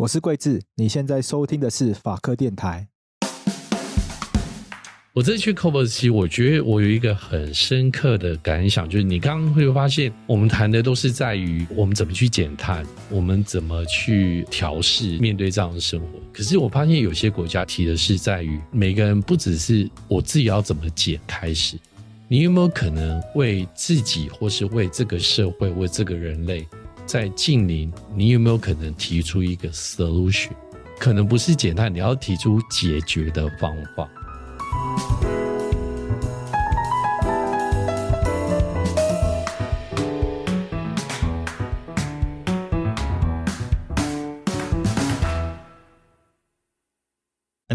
我是桂智，你现在收听的是法科电台。我这次去 c o v e 七，我觉得我有一个很深刻的感想，就是你刚刚会发现，我们谈的都是在于我们怎么去减碳，我们怎么去调试面对这样的生活。可是我发现有些国家提的是在于每个人不只是我自己要怎么减开始，你有没有可能为自己，或是为这个社会，为这个人类？在近邻，你有没有可能提出一个 solution？可能不是简单，你要提出解决的方法。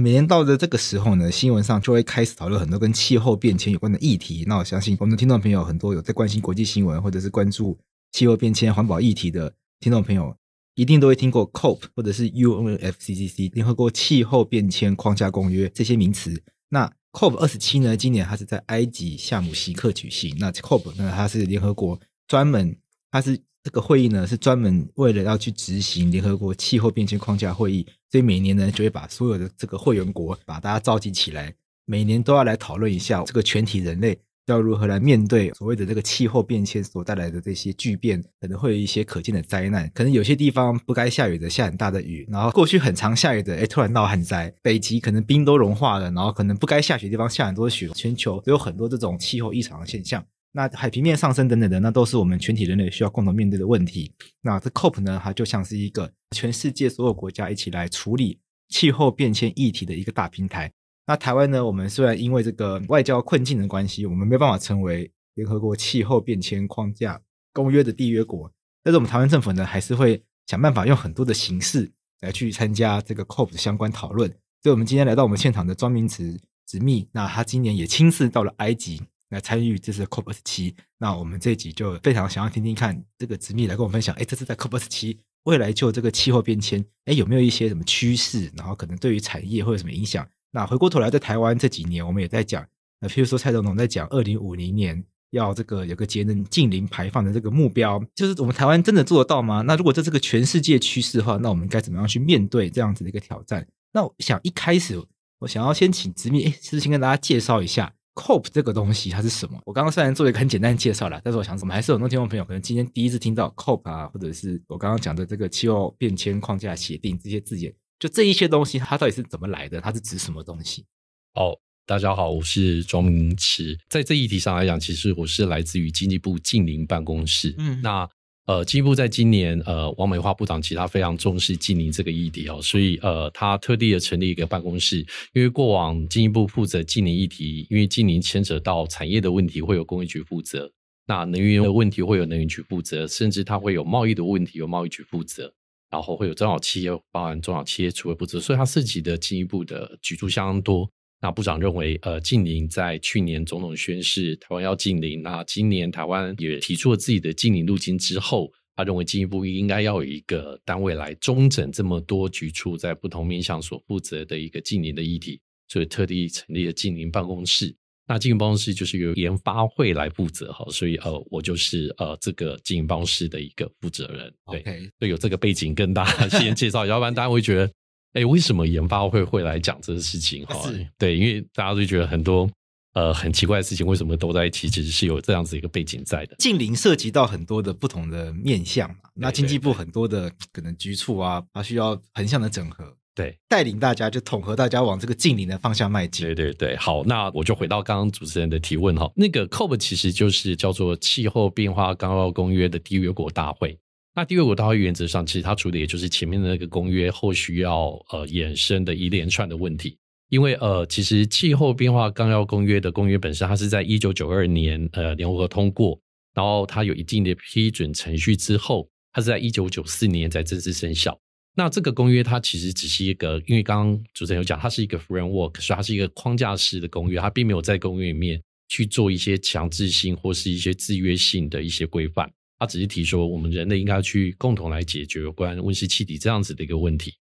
每年到了这个时候呢，新闻上就会开始讨论很多跟气候变迁有关的议题。那我相信，我们的听众朋友很多有在关心国际新闻，或者是关注。气候变迁、环保议题的听众朋友，一定都会听过 COP 或者是 UNFCCC 联合国气候变迁框架公约这些名词。那 COP 二十七呢？今年它是在埃及夏姆西克举行。那 COP 呢？它是联合国专门，它是这个会议呢是专门为了要去执行联合国气候变迁框架会议，所以每年呢就会把所有的这个会员国，把大家召集起来，每年都要来讨论一下这个全体人类。要如何来面对所谓的这个气候变迁所带来的这些巨变，可能会有一些可见的灾难。可能有些地方不该下雨的下很大的雨，然后过去很长下雨的，哎，突然闹旱灾。北极可能冰都融化了，然后可能不该下雪的地方下很多雪。全球都有很多这种气候异常的现象。那海平面上升等等的，那都是我们全体人类需要共同面对的问题。那这 COP 呢，它就像是一个全世界所有国家一起来处理气候变迁议题的一个大平台。那台湾呢？我们虽然因为这个外交困境的关系，我们没办法成为联合国气候变迁框架公约的缔约国，但是我们台湾政府呢，还是会想办法用很多的形式来去参加这个 COP 的相关讨论。所以，我们今天来到我们现场的庄明慈直密，那他今年也亲自到了埃及来参与这次 COP 十七。那我们这集就非常想要听听看，这个直密来跟我们分享：哎，这次在 COP 十七未来就这个气候变迁，哎，有没有一些什么趋势？然后可能对于产业会有什么影响？那回过头来，在台湾这几年，我们也在讲，呃，譬如说蔡总统在讲二零五零年要这个有个节能近零排放的这个目标，就是我们台湾真的做得到吗？那如果这是个全世界趋势的话，那我们该怎么样去面对这样子的一个挑战？那我想一开始，我想要先请直明，其实先跟大家介绍一下 COP 这个东西它是什么。我刚刚虽然做了一个很简单的介绍了，但是我想我们还是有很多听众朋友可能今天第一次听到 COP 啊，或者是我刚刚讲的这个气候变迁框架协定这些字眼。就这一些东西，它到底是怎么来的？它是指什么东西？哦，大家好，我是庄明池。在这一题上来讲，其实我是来自于经济部近邻办公室。嗯，那呃，经济部在今年呃，王美花部长其实他非常重视近邻这个议题哦，所以呃，他特地的成立一个办公室。因为过往经济部负责近邻议题，因为近邻牵扯到产业的问题，会有工业局负责；那能源的问题会有能源局负责，甚至它会有贸易的问题由贸易局负责。然后会有中小企业，包含中小企业储备不足，所以它自己的进一步的举措相当多。那部长认为，呃，近邻在去年总统宣誓台湾要近邻，那今年台湾也提出了自己的近邻路径之后，他认为进一步应该要有一个单位来中整这么多局处在不同面向所负责的一个近邻的议题，所以特地成立了近邻办公室。那经营办公室就是由研发会来负责哈，所以呃，我就是呃这个经营办公室的一个负责人。OK，所以有这个背景跟大家先介绍，要 不然大家会觉得，哎，为什么研发会会来讲这个事情哈？对，因为大家都觉得很多呃很奇怪的事情，为什么都在一起？其实是有这样子一个背景在的。近邻涉及到很多的不同的面向嘛，那经济部很多的可能局促啊，它需要横向的整合。对，带领大家就统合大家往这个近邻的方向迈进。对对对，好，那我就回到刚刚主持人的提问哈。那个 COP 其实就是叫做气候变化纲要公约的缔约国大会。那缔约国大会原则上，其实它处理也就是前面的那个公约后续要呃衍生的一连串的问题。因为呃，其实气候变化纲要公约的公约本身，它是在一九九二年呃联合国通过，然后它有一定的批准程序之后，它是在一九九四年才正式生效。那这个公约它其实只是一个，因为刚刚主持人有讲，它是一个 framework，所以它是一个框架式的公约，它并没有在公约里面去做一些强制性或是一些制约性的一些规范，它只是提说我们人类应该去共同来解决有关温室气体这样子的一个问题。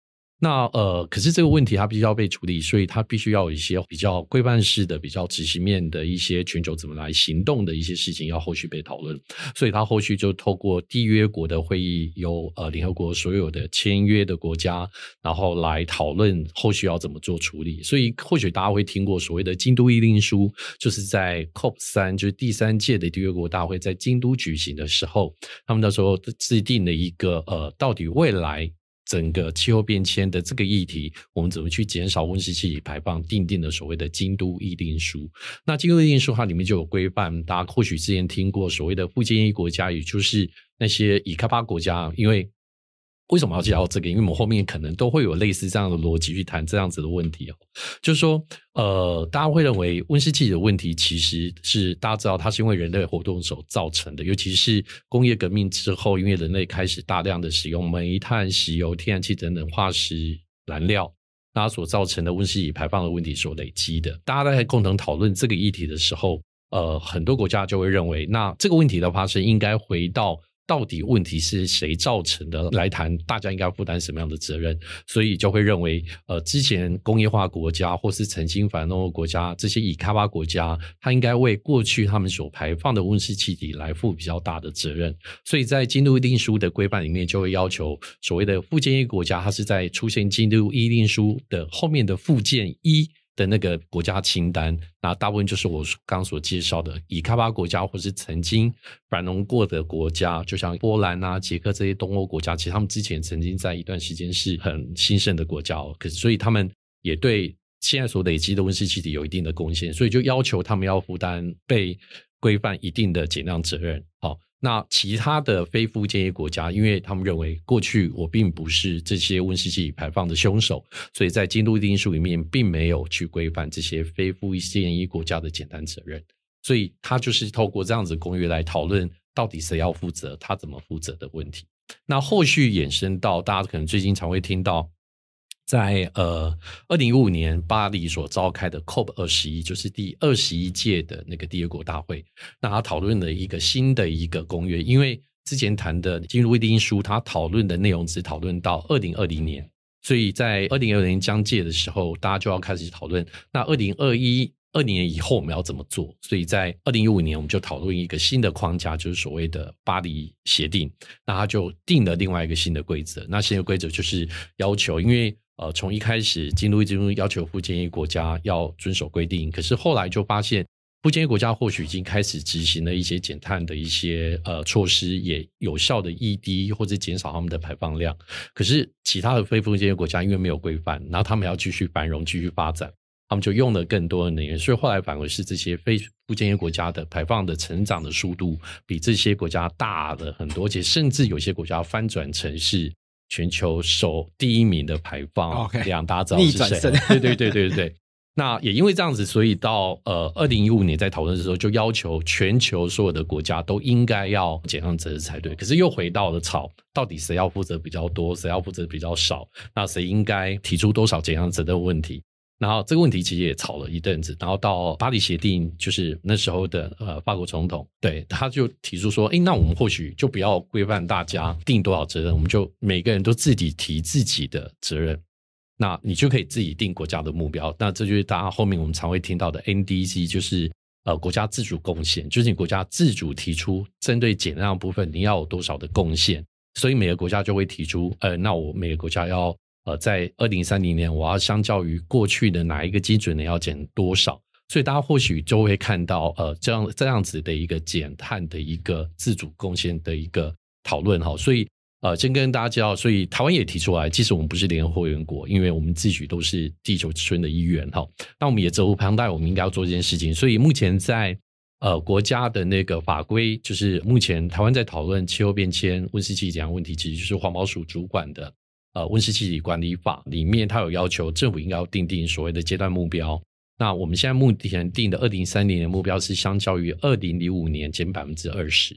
那呃，可是这个问题它必须要被处理，所以它必须要有一些比较规范式的、比较执行面的一些全球怎么来行动的一些事情要后续被讨论，所以它后续就透过缔约国的会议，由呃联合国所有的签约的国家，然后来讨论后续要怎么做处理。所以或许大家会听过所谓的《京都议定书》，就是在 COP 三，就是第三届的缔约国大会在京都举行的时候，他们那时候制定了一个呃，到底未来。整个气候变迁的这个议题，我们怎么去减少温室气体排放？定定的所谓的《京都议定书》，那《京都议定书》它里面就有规范，大家或许之前听过所谓的不建议国家，也就是那些已开发国家，因为。为什么要提到这个？因为我们后面可能都会有类似这样的逻辑去谈这样子的问题哦。就是说，呃，大家会认为温室气体的问题其实是大家知道，它是因为人类活动所造成的，尤其是工业革命之后，因为人类开始大量的使用煤炭、石油、天然气等等化石燃料，那所造成的温室气排放的问题所累积的。大家在共同讨论这个议题的时候，呃，很多国家就会认为，那这个问题的发生应该回到。到底问题是谁造成的？来谈大家应该负担什么样的责任？所以就会认为，呃，之前工业化国家或是曾经繁荣的国家，这些已开发国家，它应该为过去他们所排放的温室气体来负比较大的责任。所以在进度议定书的规范里面，就会要求所谓的附件一国家，它是在出现进度议定书的后面的附件一。的那个国家清单，那大部分就是我刚所介绍的以开巴国家，或是曾经繁荣过的国家，就像波兰啊、捷克这些东欧国家，其实他们之前曾经在一段时间是很兴盛的国家，可是所以他们也对现在所累积的温室气体有一定的贡献，所以就要求他们要负担被规范一定的减量责任。好。那其他的非富建一国家，因为他们认为过去我并不是这些温室气体排放的凶手，所以在京都议定书里面并没有去规范这些非富建一国家的简单责任，所以他就是透过这样子公约来讨论到底谁要负责，他怎么负责的问题。那后续衍生到大家可能最近常会听到。在呃，二零一五年巴黎所召开的 COP 二十一，就是第二十一届的那个第二国大会，那他讨论了一个新的一个公约。因为之前谈的《金都议定书》，他讨论的内容只讨论到二零二零年，所以在二零二零年将届的时候，大家就要开始讨论。那二零二一、二年以后我们要怎么做？所以在二零一五年我们就讨论一个新的框架，就是所谓的巴黎协定。那他就定了另外一个新的规则。那新的规则就是要求，因为呃，从一开始进入一直要求不签一国家要遵守规定，可是后来就发现，不签约国家或许已经开始执行了一些减碳的一些呃措施，也有效的异低或者减少他们的排放量。可是其他的非不建约国家，因为没有规范，然后他们要继续繁荣、继续发展，他们就用了更多的能源，所以后来反而是这些非不签约国家的排放的成长的速度比这些国家大了很多，且甚至有些国家翻转成是。全球首第一名的排放，两大草是谁？对对对对对 那也因为这样子，所以到呃二零一五年在讨论的时候，就要求全球所有的国家都应该要减量责任才对。可是又回到了吵，到底谁要负责比较多，谁要负责比较少？那谁应该提出多少减量责的问题？然后这个问题其实也吵了一阵子。然后到巴黎协定，就是那时候的呃法国总统，对他就提出说：“哎，那我们或许就不要规范大家定多少责任，我们就每个人都自己提自己的责任。那你就可以自己定国家的目标。那这就是大家后面我们常会听到的 NDC，就是呃国家自主贡献，就是你国家自主提出针对减量部分你要有多少的贡献。所以每个国家就会提出：，呃，那我每个国家要。”呃，在二零三零年，我要相较于过去的哪一个基准呢？要减多少？所以大家或许就会看到，呃，这样这样子的一个减碳的一个自主贡献的一个讨论哈。所以，呃，先跟大家介绍，所以台湾也提出来，即使我们不是联合国，因为我们自诩都是地球村的一员哈，那我们也责无旁贷，我们应该要做这件事情。所以，目前在呃国家的那个法规，就是目前台湾在讨论气候变迁、温室气体这样问题，其实就是环保署主管的。呃，温室气体管理法里面，它有要求政府应该要定定所谓的阶段目标。那我们现在目前定的二零三零年目标是相较于二零零五年减百分之二十。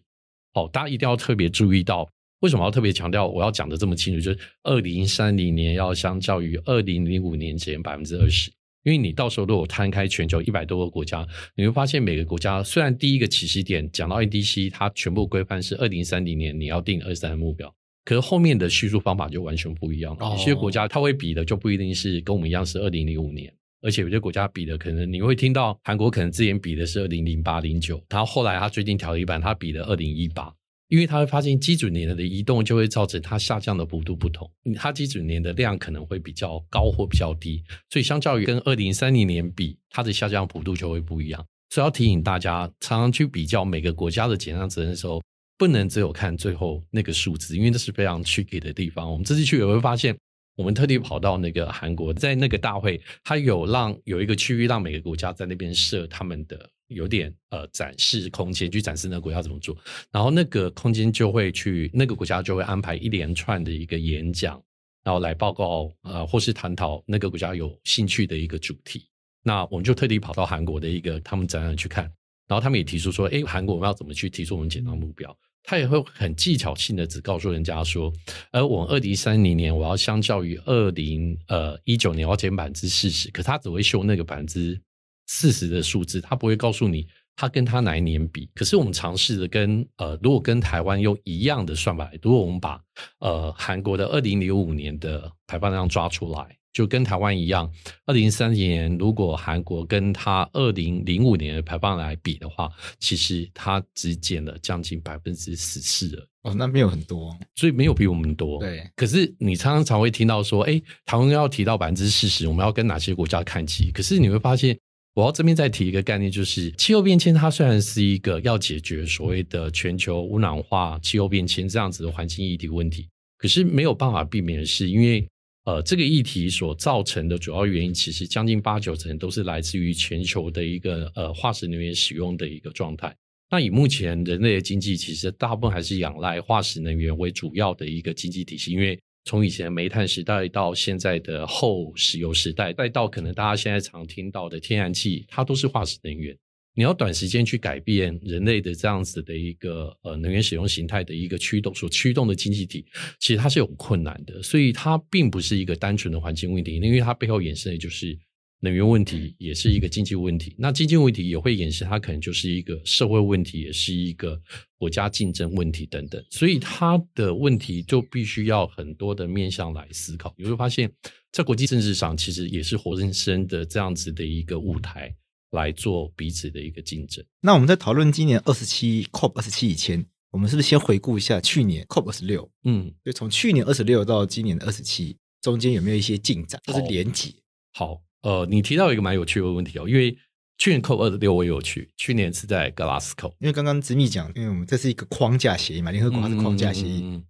哦，大家一定要特别注意到，为什么要特别强调我要讲的这么清楚？就是二零三零年要相较于二零零五年减百分之二十，因为你到时候如果摊开全球一百多个国家，你会发现每个国家虽然第一个起始点讲到 NDC，它全部规范是二零三零年你要定二三目标。可是后面的叙述方法就完全不一样了。有些国家它会比的就不一定是跟我们一样是二零零五年，而且有些国家比的可能你会听到韩国可能之前比的是二零零八零九，然后后来他最近调了一版他比的二零一八，因为他会发现基准年的移动就会造成它下降的幅度不同，它基准年的量可能会比较高或比较低，所以相较于跟二零三零年比，它的下降幅度就会不一样。所以要提醒大家，常常去比较每个国家的减量责任的时候。不能只有看最后那个数字，因为这是非常 tricky 的地方。我们这次去也会发现，我们特地跑到那个韩国，在那个大会，他有让有一个区域让每个国家在那边设他们的有点呃展示空间，去展示那个国家怎么做。然后那个空间就会去那个国家就会安排一连串的一个演讲，然后来报告呃或是探讨那个国家有兴趣的一个主题。那我们就特地跑到韩国的一个他们展览去看，然后他们也提出说，哎，韩国我们要怎么去提出我们减碳目标？他也会很技巧性的只告诉人家说，而我二零三零年我要相较于二零呃一九年要减百分之四十，可他只会秀那个百分之四十的数字，他不会告诉你他跟他哪一年比。可是我们尝试着跟呃，如果跟台湾用一样的算法，如果我们把呃韩国的二零零五年的排放量抓出来。就跟台湾一样，二零三零年如果韩国跟他二零零五年的排放来比的话，其实它只减了将近百分之十四了。哦，那没有很多，所以没有比我们多。对，可是你常常会听到说，哎，台湾要提到百分之四十，我们要跟哪些国家看齐？可是你会发现，我要这边再提一个概念，就是气候变迁，它虽然是一个要解决所谓的全球污染化、气候变迁这样子的环境议题问题，可是没有办法避免的是因为。呃，这个议题所造成的主要原因，其实将近八九成都是来自于全球的一个呃化石能源使用的一个状态。那以目前人类的经济，其实大部分还是仰赖化石能源为主要的一个经济体系，因为从以前煤炭时代到现在的后石油时代，再到可能大家现在常听到的天然气，它都是化石能源。你要短时间去改变人类的这样子的一个呃能源使用形态的一个驱动所驱动的经济体，其实它是有困难的，所以它并不是一个单纯的环境问题，因为它背后衍生的就是能源问题，也是一个经济问题。那经济问题也会衍生它可能就是一个社会问题，也是一个国家竞争问题等等，所以它的问题就必须要很多的面向来思考。你会发现，在国际政治上，其实也是活生生的这样子的一个舞台。来做彼此的一个竞争。那我们在讨论今年二十七 COP 二十七以前，我们是不是先回顾一下去年 COP 二十六？嗯，就从去年二十六到今年的二十七，中间有没有一些进展？就是连结。好，呃，你提到一个蛮有趣的问题哦，因为去年 COP 二十六我也去，去年是在格拉斯哥，因为刚刚子米讲，因为我们这是一个框架协议嘛，联合国是框架协议。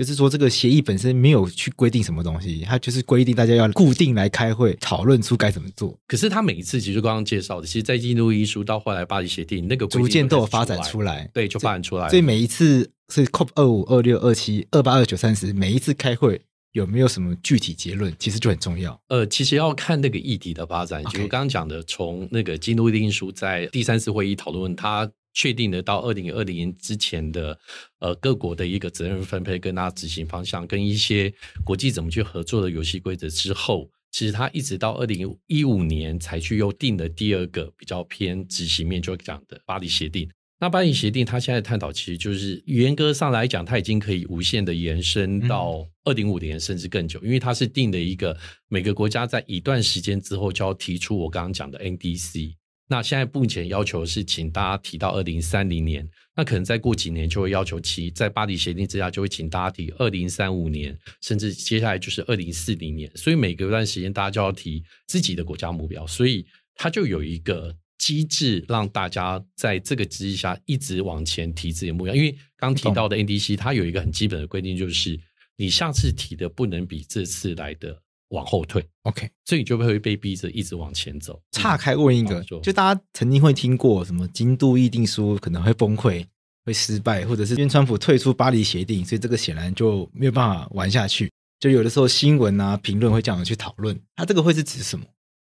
就是说，这个协议本身没有去规定什么东西，它就是规定大家要固定来开会，讨论出该怎么做。可是他每一次，其实刚刚介绍的，其实在《印度议书》到后来《巴黎协定》，那个逐渐都有发展出来，对，就发展出来。所以每一次是 Cop 二五、二六、二七、二八、二九、三十，每一次开会有没有什么具体结论，其实就很重要。呃，其实要看那个议题的发展，就是刚刚讲的，从那个《基都议定书》在第三次会议讨论，它。确定的到二零二零之前的，呃，各国的一个责任分配、跟它执行方向、跟一些国际怎么去合作的游戏规则之后，其实它一直到二零一五年才去又定了第二个比较偏执行面，就讲的巴黎协定。那巴黎协定它现在探讨，其实就是严格上来讲，它已经可以无限的延伸到二零五零甚至更久，因为它是定的一个每个国家在一段时间之后就要提出我刚刚讲的 NDC。那现在目前要求是，请大家提到二零三零年。那可能再过几年就会要求其在巴黎协定之下，就会请大家提二零三五年，甚至接下来就是二零四零年。所以每隔一段时间，大家就要提自己的国家目标。所以它就有一个机制，让大家在这个机制下一直往前提自己的目标。因为刚提到的 NDC，它有一个很基本的规定，就是你上次提的不能比这次来的。往后退，OK，所以你就会被逼着一直往前走。岔开问一个，就大家曾经会听过什么《京都议定书》可能会崩溃、会失败，或者是因为川普退出巴黎协定，所以这个显然就没有办法玩下去。就有的时候新闻啊、评论会这样去讨论，它这个会是指什么？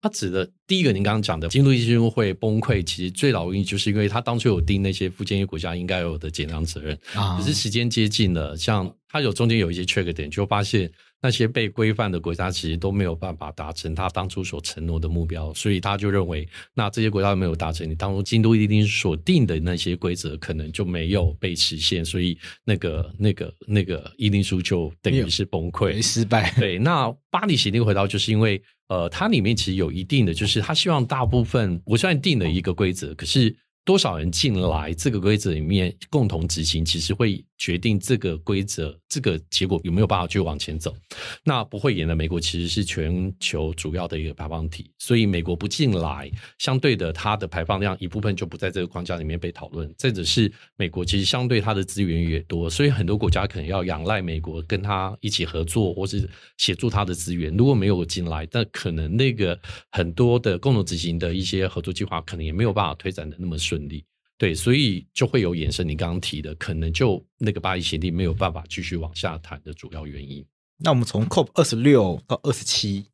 它指的第一个，您刚刚讲的《京都议定书》会崩溃，其实最老原因就是因为它当初有定那些附建议国家应该有的减量责任啊，只是时间接近了，像它有中间有一些缺个点，就发现。那些被规范的国家其实都没有办法达成他当初所承诺的目标，所以他就认为，那这些国家没有达成，你当初京都议定所定的那些规则可能就没有被实现，所以那个那个那个议定书就等于是崩溃、失败。对，那巴黎协定回到就是因为，呃，它里面其实有一定的，就是他希望大部分虽算定了一个规则，可是。多少人进来这个规则里面共同执行，其实会决定这个规则这个结果有没有办法去往前走。那不会演的，美国其实是全球主要的一个排放体，所以美国不进来，相对的它的排放量一部分就不在这个框架里面被讨论。再者是美国其实相对它的资源也多，所以很多国家可能要仰赖美国跟他一起合作，或是协助他的资源。如果没有进来，但可能那个很多的共同执行的一些合作计划，可能也没有办法推展的那么顺。顺利，对，所以就会有衍生你刚刚提的，可能就那个巴黎协定没有办法继续往下谈的主要原因。那我们从 COP 二十六到二十七，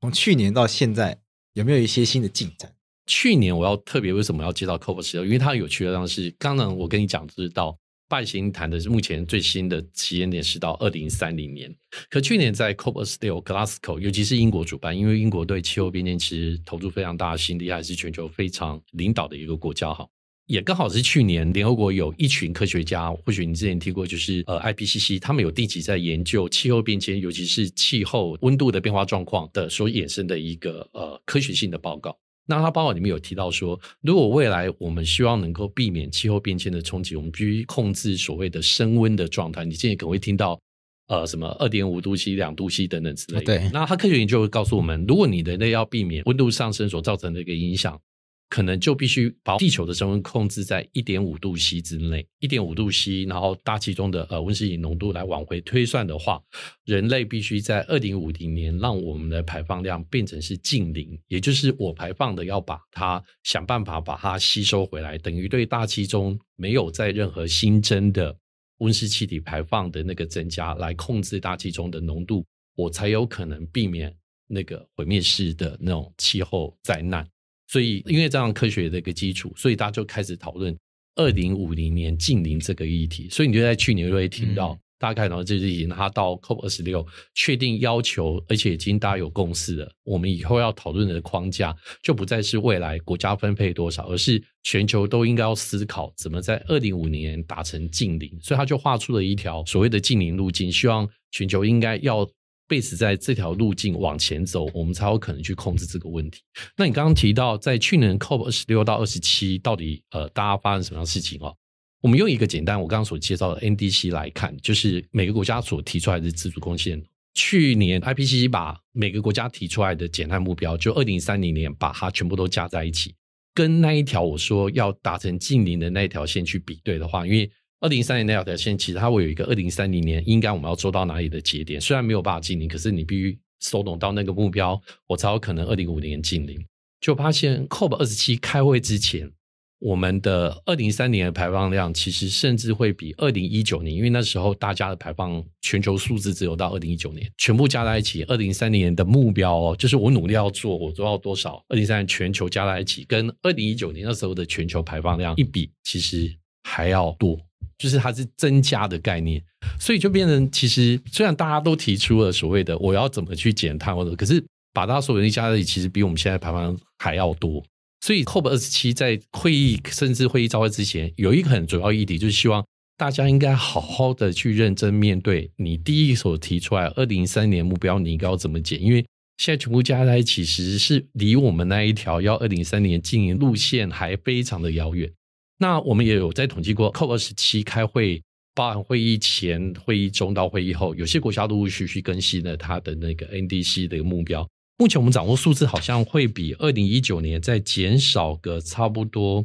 从去年到现在，有没有一些新的进展？去年我要特别为什么要接到 COP 二十六？因为它有趣的地方是，刚刚我跟你讲，知道，半星谈的是目前最新的起点点是到二零三零年，可去年在 COP26 Glasgow，尤其是英国主办，因为英国对气候变迁其实投入非常大，的心力还是全球非常领导的一个国家哈，也刚好是去年联合国有一群科学家，或许你之前提过，就是呃 IPCC，他们有定期在研究气候变迁，尤其是气候温度的变化状况的所衍生的一个呃科学性的报告。那它报告里面有提到说，如果未来我们希望能够避免气候变迁的冲击，我们必须控制所谓的升温的状态。你今天可能会听到，呃，什么二点五度 C、两度 C 等等之类。对，那它科学研究会告诉我们，如果你人类要避免温度上升所造成的一个影响。可能就必须把地球的升温控制在一点五度 C 之内，一点五度 C，然后大气中的呃温室气浓度来往回推算的话，人类必须在二零五零年让我们的排放量变成是近零，也就是我排放的要把它想办法把它吸收回来，等于对大气中没有在任何新增的温室气体排放的那个增加来控制大气中的浓度，我才有可能避免那个毁灭式的那种气候灾难。所以，因为这样科学的一个基础，所以大家就开始讨论二零五零年近邻这个议题。所以，你就在去年就会听到，大概然后这已经他到 COP 二十六确定要求，而且已经大家有共识了。我们以后要讨论的框架就不再是未来国家分配多少，而是全球都应该要思考怎么在二零五零年达成近邻。所以，他就画出了一条所谓的近邻路径，希望全球应该要。base 在这条路径往前走，我们才有可能去控制这个问题。那你刚刚提到在去年 COP 二十六到二十七，到底呃，大家发生什么样事情哦？我们用一个简单，我刚刚所介绍的 NDC 来看，就是每个国家所提出来的自主贡献。去年 IPCC 把每个国家提出来的减碳目标，就二零三零年把它全部都加在一起，跟那一条我说要达成近零的那一条线去比对的话，因为。二零三零那条线，其实它会有一个二零三零年应该我们要做到哪里的节点，虽然没有办法进零，可是你必须收拢到那个目标，我才有可能二零五年进零。就发现 COP 二十七开会之前，我们的二零三零年的排放量，其实甚至会比二零一九年，因为那时候大家的排放全球数字只有到二零一九年，全部加在一起，二零三零年的目标，哦，就是我努力要做，我做到多少？二零三年全球加在一起，跟二零一九年那时候的全球排放量一比，其实还要多。就是它是增加的概念，所以就变成其实虽然大家都提出了所谓的我要怎么去减碳或者，可是把它所有加在一起，其实比我们现在排放还要多。所以 COP 二十七在会议甚至会议召开之前，有一个很主要议题，就是希望大家应该好好的去认真面对你第一所提出来二零三年目标，你应该要怎么减？因为现在全部加在一起，其实是离我们那一条要二零三年经营路线还非常的遥远。那我们也有在统计过，CO 二十七开会、包含会议前、会议中到会议后，有些国家陆陆续续更新了它的那个 NDC 的一个目标。目前我们掌握数字好像会比二零一九年再减少个差不多，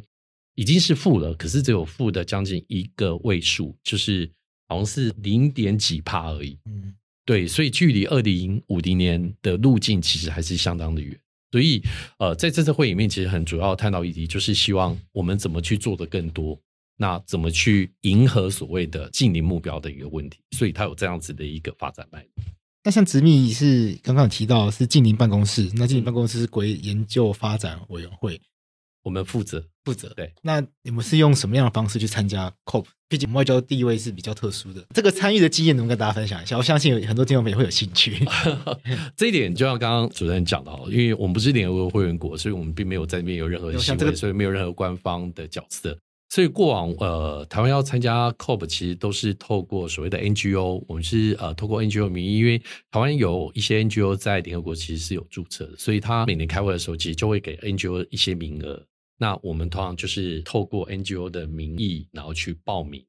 已经是负了，可是只有负的将近一个位数，就是好像是零点几帕而已。嗯，对，所以距离二零五零年的路径其实还是相当的远。所以，呃，在这次会议面其实很主要探讨议题就是希望我们怎么去做的更多，那怎么去迎合所谓的近邻目标的一个问题，所以它有这样子的一个发展脉络。那像直密是刚刚提到是近邻办公室，那近邻办公室是国研究发展委员会。我们负责负责对，那你们是用什么样的方式去参加 COP？毕竟外交地位是比较特殊的，这个参与的经验能跟大家分享一下。我相信有很多听众朋友会有兴趣。这一点就像刚刚主持人讲的哦，因为我们不是联合国会员国，所以我们并没有在那边有任何像这个，所以没有任何官方的角色。所以过往呃，台湾要参加 COP，其实都是透过所谓的 NGO。我们是呃，透过 NGO 名，因为台湾有一些 NGO 在联合国其实是有注册的，所以他每年开会的时候，其实就会给 NGO 一些名额。那我们通常就是透过 NGO 的名义，然后去报名，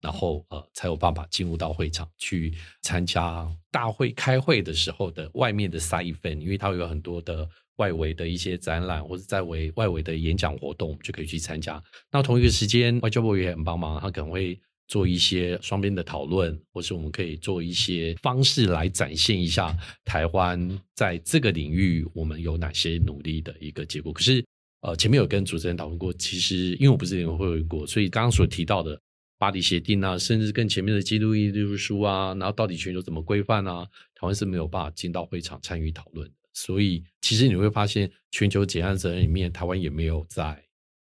然后呃，才有办法进入到会场去参加大会开会的时候的外面的 side event，因为它有很多的外围的一些展览，或者在围外围的演讲活动，我们就可以去参加。那同一个时间，外交部也很帮忙，他可能会做一些双边的讨论，或是我们可以做一些方式来展现一下台湾在这个领域我们有哪些努力的一个结果。可是。呃，前面有跟主持人讨论过，其实因为我不是联合会员国，所以刚刚所提到的巴黎协定啊，甚至跟前面的《京录议律书》啊，然后到底全球怎么规范啊，台湾是没有办法进到会场参与讨论的。所以其实你会发现，全球结案责任里面，台湾也没有在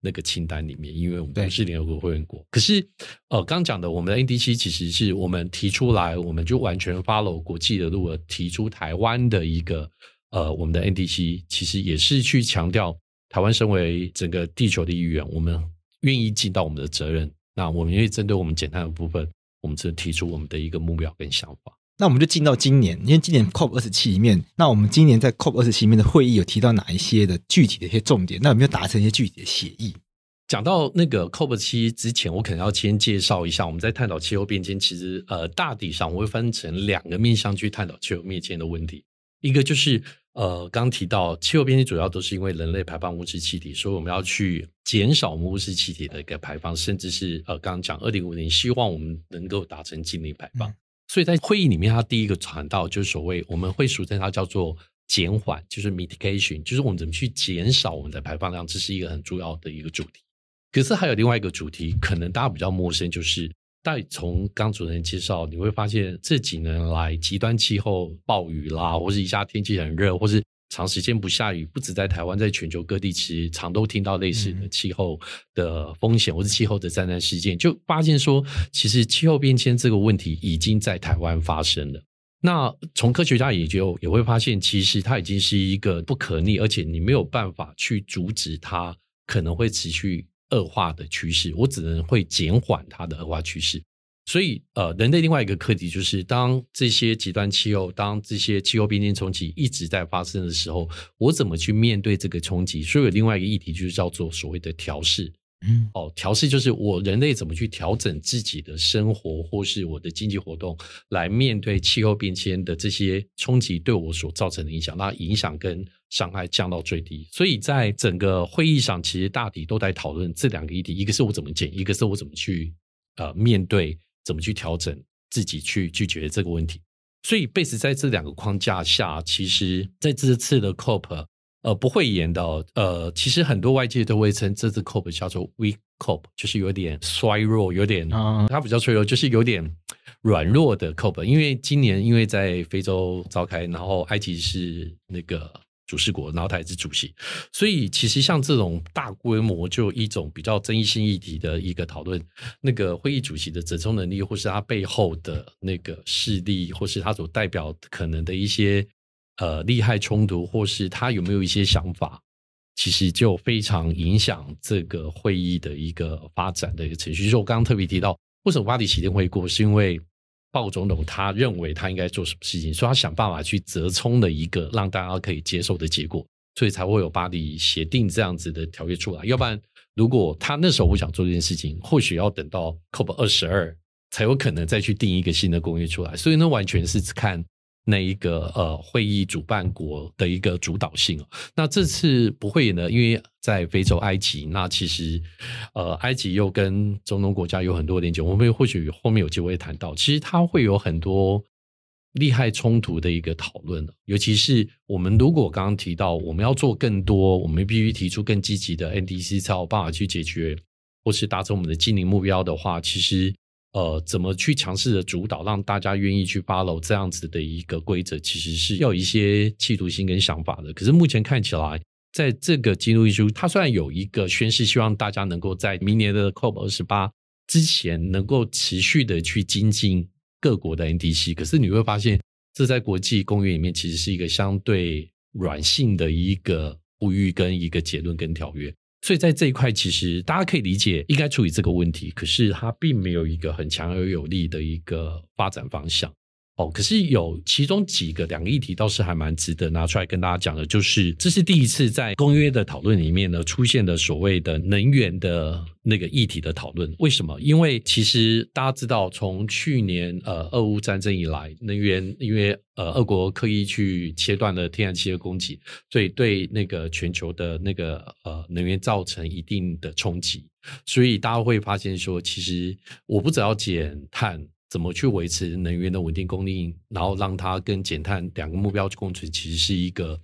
那个清单里面，因为我们不是联合国会员国。可是，呃，刚讲的我们的 NDC 其实是我们提出来，我们就完全 follow 国际的路，提出台湾的一个呃，我们的 NDC 其实也是去强调。台湾身为整个地球的一员，我们愿意尽到我们的责任。那我们愿意针对我们简单的部分，我们只提出我们的一个目标跟想法。那我们就进到今年，因为今年 COP 二十七里面，那我们今年在 COP 二十七面的会议有提到哪一些的具体的一些重点？那有没有达成一些具体的协议？讲到那个 COP 七之前，我可能要先介绍一下，我们在探讨气候变迁，其实呃大体上我会分成两个面向去探讨气候变迁的问题。一个就是呃，刚提到气候变迁，主要都是因为人类排放温室气体，所以我们要去减少我们温室气体的一个排放，甚至是呃，刚刚讲二零五零，希望我们能够达成净零排放。所以在会议里面，他第一个谈到就是所谓我们会俗称它叫做减缓，就是 mitigation，就是我们怎么去减少我们的排放量，这是一个很重要的一个主题。可是还有另外一个主题，可能大家比较陌生，就是。但从刚主持人介绍，你会发现这几年来极端气候、暴雨啦，或是一下天气很热，或是长时间不下雨，不止在台湾，在全球各地其实常都听到类似的气候的风险，或是气候的灾难事件，就发现说，其实气候变迁这个问题已经在台湾发生了。那从科学家研究也会发现，其实它已经是一个不可逆，而且你没有办法去阻止它，可能会持续。恶化的趋势，我只能会减缓它的恶化趋势。所以，呃，人类另外一个课题就是，当这些极端气候、当这些气候变迁冲击一直在发生的时候，我怎么去面对这个冲击？所以，有另外一个议题就是叫做所谓的调试。嗯，哦，调试就是我人类怎么去调整自己的生活，或是我的经济活动，来面对气候变迁的这些冲击对我所造成的影响。那影响跟。伤害降到最低，所以在整个会议上，其实大体都在讨论这两个议题：，一个是我怎么减，一个是我怎么去呃面对，怎么去调整自己去拒绝这个问题。所以，贝斯在这两个框架下，其实在这次的 COP，呃，不会演到呃，其实很多外界都会称这次 COP 叫做 Weak COP，就是有点衰弱，有点它比较衰弱，就是有点软弱的 COP。因为今年因为在非洲召开，然后埃及是那个。主事国，然后也是主席。所以，其实像这种大规模就一种比较争议性议题的一个讨论，那个会议主席的折策能力，或是他背后的那个势力，或是他所代表可能的一些呃利害冲突，或是他有没有一些想法，其实就非常影响这个会议的一个发展的一个程序。我刚刚特别提到，为什么巴黎协定会过，是因为。鲍总统他认为他应该做什么事情，所以他想办法去折冲了一个让大家可以接受的结果，所以才会有巴黎协定这样子的条约出来。要不然，如果他那时候不想做这件事情，或许要等到 COP 二十二才有可能再去定一个新的公约出来。所以呢，完全是看。那一个呃，会议主办国的一个主导性那这次不会呢？因为在非洲埃及，那其实呃，埃及又跟中东国家有很多连结，我们或许后面有机会谈到，其实它会有很多利害冲突的一个讨论尤其是我们如果刚刚提到我们要做更多，我们必须提出更积极的 NDC 才有办法去解决，或是达成我们的经营目标的话，其实。呃，怎么去强势的主导，让大家愿意去 follow 这样子的一个规则，其实是要一些企图心跟想法的。可是目前看起来，在这个基督议书，它虽然有一个宣誓，希望大家能够在明年的 COP 二十八之前能够持续的去精进各国的 NDC，可是你会发现，这在国际公约里面其实是一个相对软性的一个呼吁跟一个结论跟条约。所以在这一块，其实大家可以理解，应该处理这个问题，可是它并没有一个很强而有力的一个发展方向。可是有其中几个两个议题倒是还蛮值得拿出来跟大家讲的，就是这是第一次在公约的讨论里面呢出现的所谓的能源的那个议题的讨论。为什么？因为其实大家知道，从去年呃俄乌战争以来，能源因为呃俄国刻意去切断了天然气的供给，所以对那个全球的那个呃能源造成一定的冲击。所以大家会发现说，其实我不只要减碳。怎么去维持能源的稳定供应，然后让它跟减碳两个目标共存，其实是一个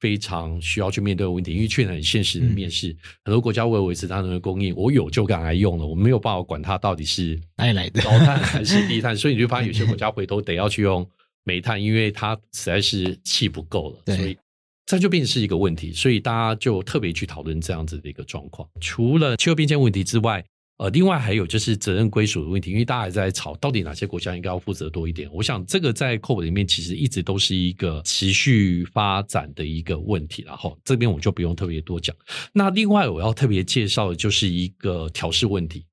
非常需要去面对的问题。因为确实很现实的面世，很多国家为了维持它源供应，我有就敢来用了，我没有办法管它到底是来高碳还是低碳，所以你就发现有些国家回头得要去用煤炭，因为它实在是气不够了，所以这就变成是一个问题。所以大家就特别去讨论这样子的一个状况。除了气候变迁问题之外，呃，另外还有就是责任归属的问题，因为大家还在吵到底哪些国家应该要负责多一点。我想这个在课普里面其实一直都是一个持续发展的一个问题，然后这边我就不用特别多讲。那另外我要特别介绍的就是一个调试问题，因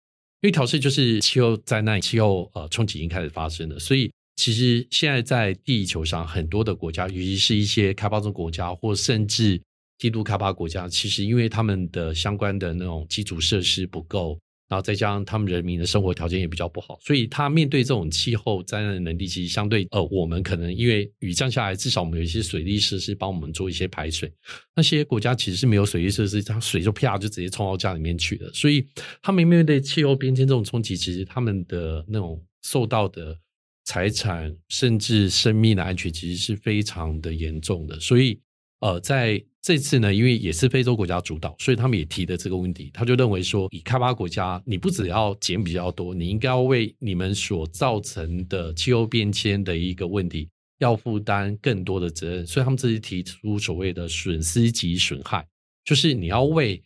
为调试就是气候灾难、气候呃冲击已经开始发生了，所以其实现在在地球上很多的国家，尤其是一些开发中国家或甚至低度开发国家，其实因为他们的相关的那种基础设施不够。然后再加上他们人民的生活条件也比较不好，所以他面对这种气候灾难的能力其实相对呃我们可能因为雨降下来，至少我们有一些水利设施帮我们做一些排水。那些国家其实是没有水利设施，它水就啪就直接冲到家里面去了。所以他们面对气候变迁这种冲击，其实他们的那种受到的财产甚至生命的安全其实是非常的严重的。所以。呃，在这次呢，因为也是非洲国家主导，所以他们也提的这个问题，他就认为说，以开发国家，你不只要减比较多，你应该要为你们所造成的气候变迁的一个问题，要负担更多的责任。所以他们这次提出所谓的损失及损害，就是你要为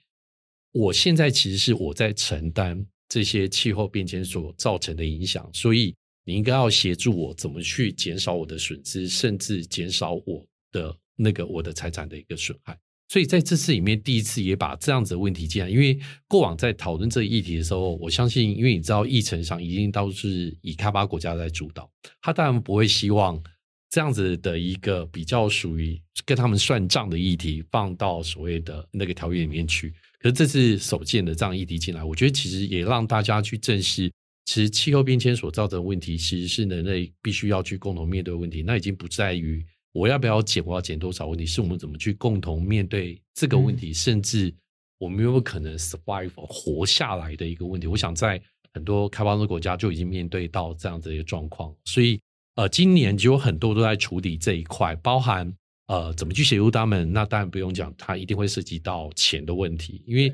我现在其实是我在承担这些气候变迁所造成的影响，所以你应该要协助我怎么去减少我的损失，甚至减少我的。那个我的财产的一个损害，所以在这次里面，第一次也把这样子的问题进来。因为过往在讨论这议题的时候，我相信，因为你知道，议程上一定都是以开发国家在主导，他当然不会希望这样子的一个比较属于跟他们算账的议题放到所谓的那个条约里面去。可是这次首见的这样议题进来，我觉得其实也让大家去正视，其实气候变迁所造成的问题，其实是人类必须要去共同面对的问题。那已经不在于。我要不要减？我要减多少？问题是我们怎么去共同面对这个问题，甚至我们有没有可能 survive 活下来的一个问题。我想在很多开发中国家就已经面对到这样的一个状况，所以呃，今年就有很多都在处理这一块，包含呃怎么去协助他们。那当然不用讲，它一定会涉及到钱的问题，因为。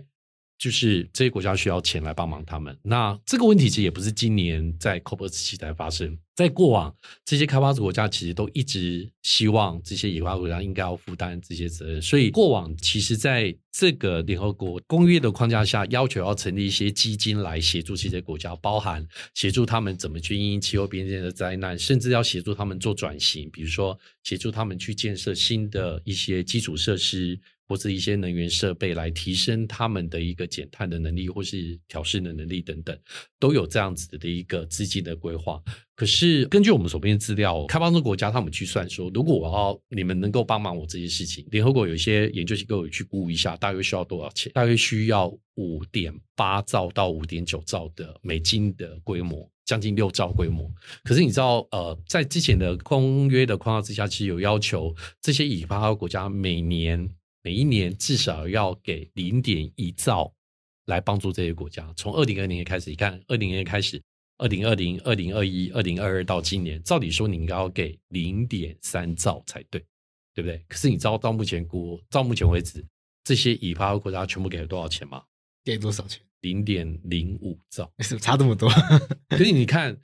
就是这些国家需要钱来帮忙他们。那这个问题其实也不是今年在 COP 二十七才发生，在过往这些开发中国家其实都一直希望这些野化国家应该要负担这些责任。所以过往其实在这个联合国公约的框架下，要求要成立一些基金来协助这些国家，包含协助他们怎么去应对气候变迁的灾难，甚至要协助他们做转型，比如说协助他们去建设新的一些基础设施。或者一些能源设备来提升他们的一个减碳的能力，或是调试的能力等等，都有这样子的一个资金的规划。可是根据我们手边资料，开发中国家，他们去算说，如果我要你们能够帮忙我这些事情，联合国有一些研究机构去估一下，大约需要多少钱？大约需要五点八兆到五点九兆的美金的规模，将近六兆规模。可是你知道，呃，在之前的公约的框架之下，其实有要求这些已开发国家每年。每一年至少要给零点一兆来帮助这些国家。从二零二年开始，你看二零年开始，二零二零、二零二一、二零二二到今年，照理说你应该要给零点三兆才对，对不对？可是你知道到目前国到目前为止，这些已发国家全部给了多少钱吗？给多少钱？零点零五兆，差这么多。可是你看，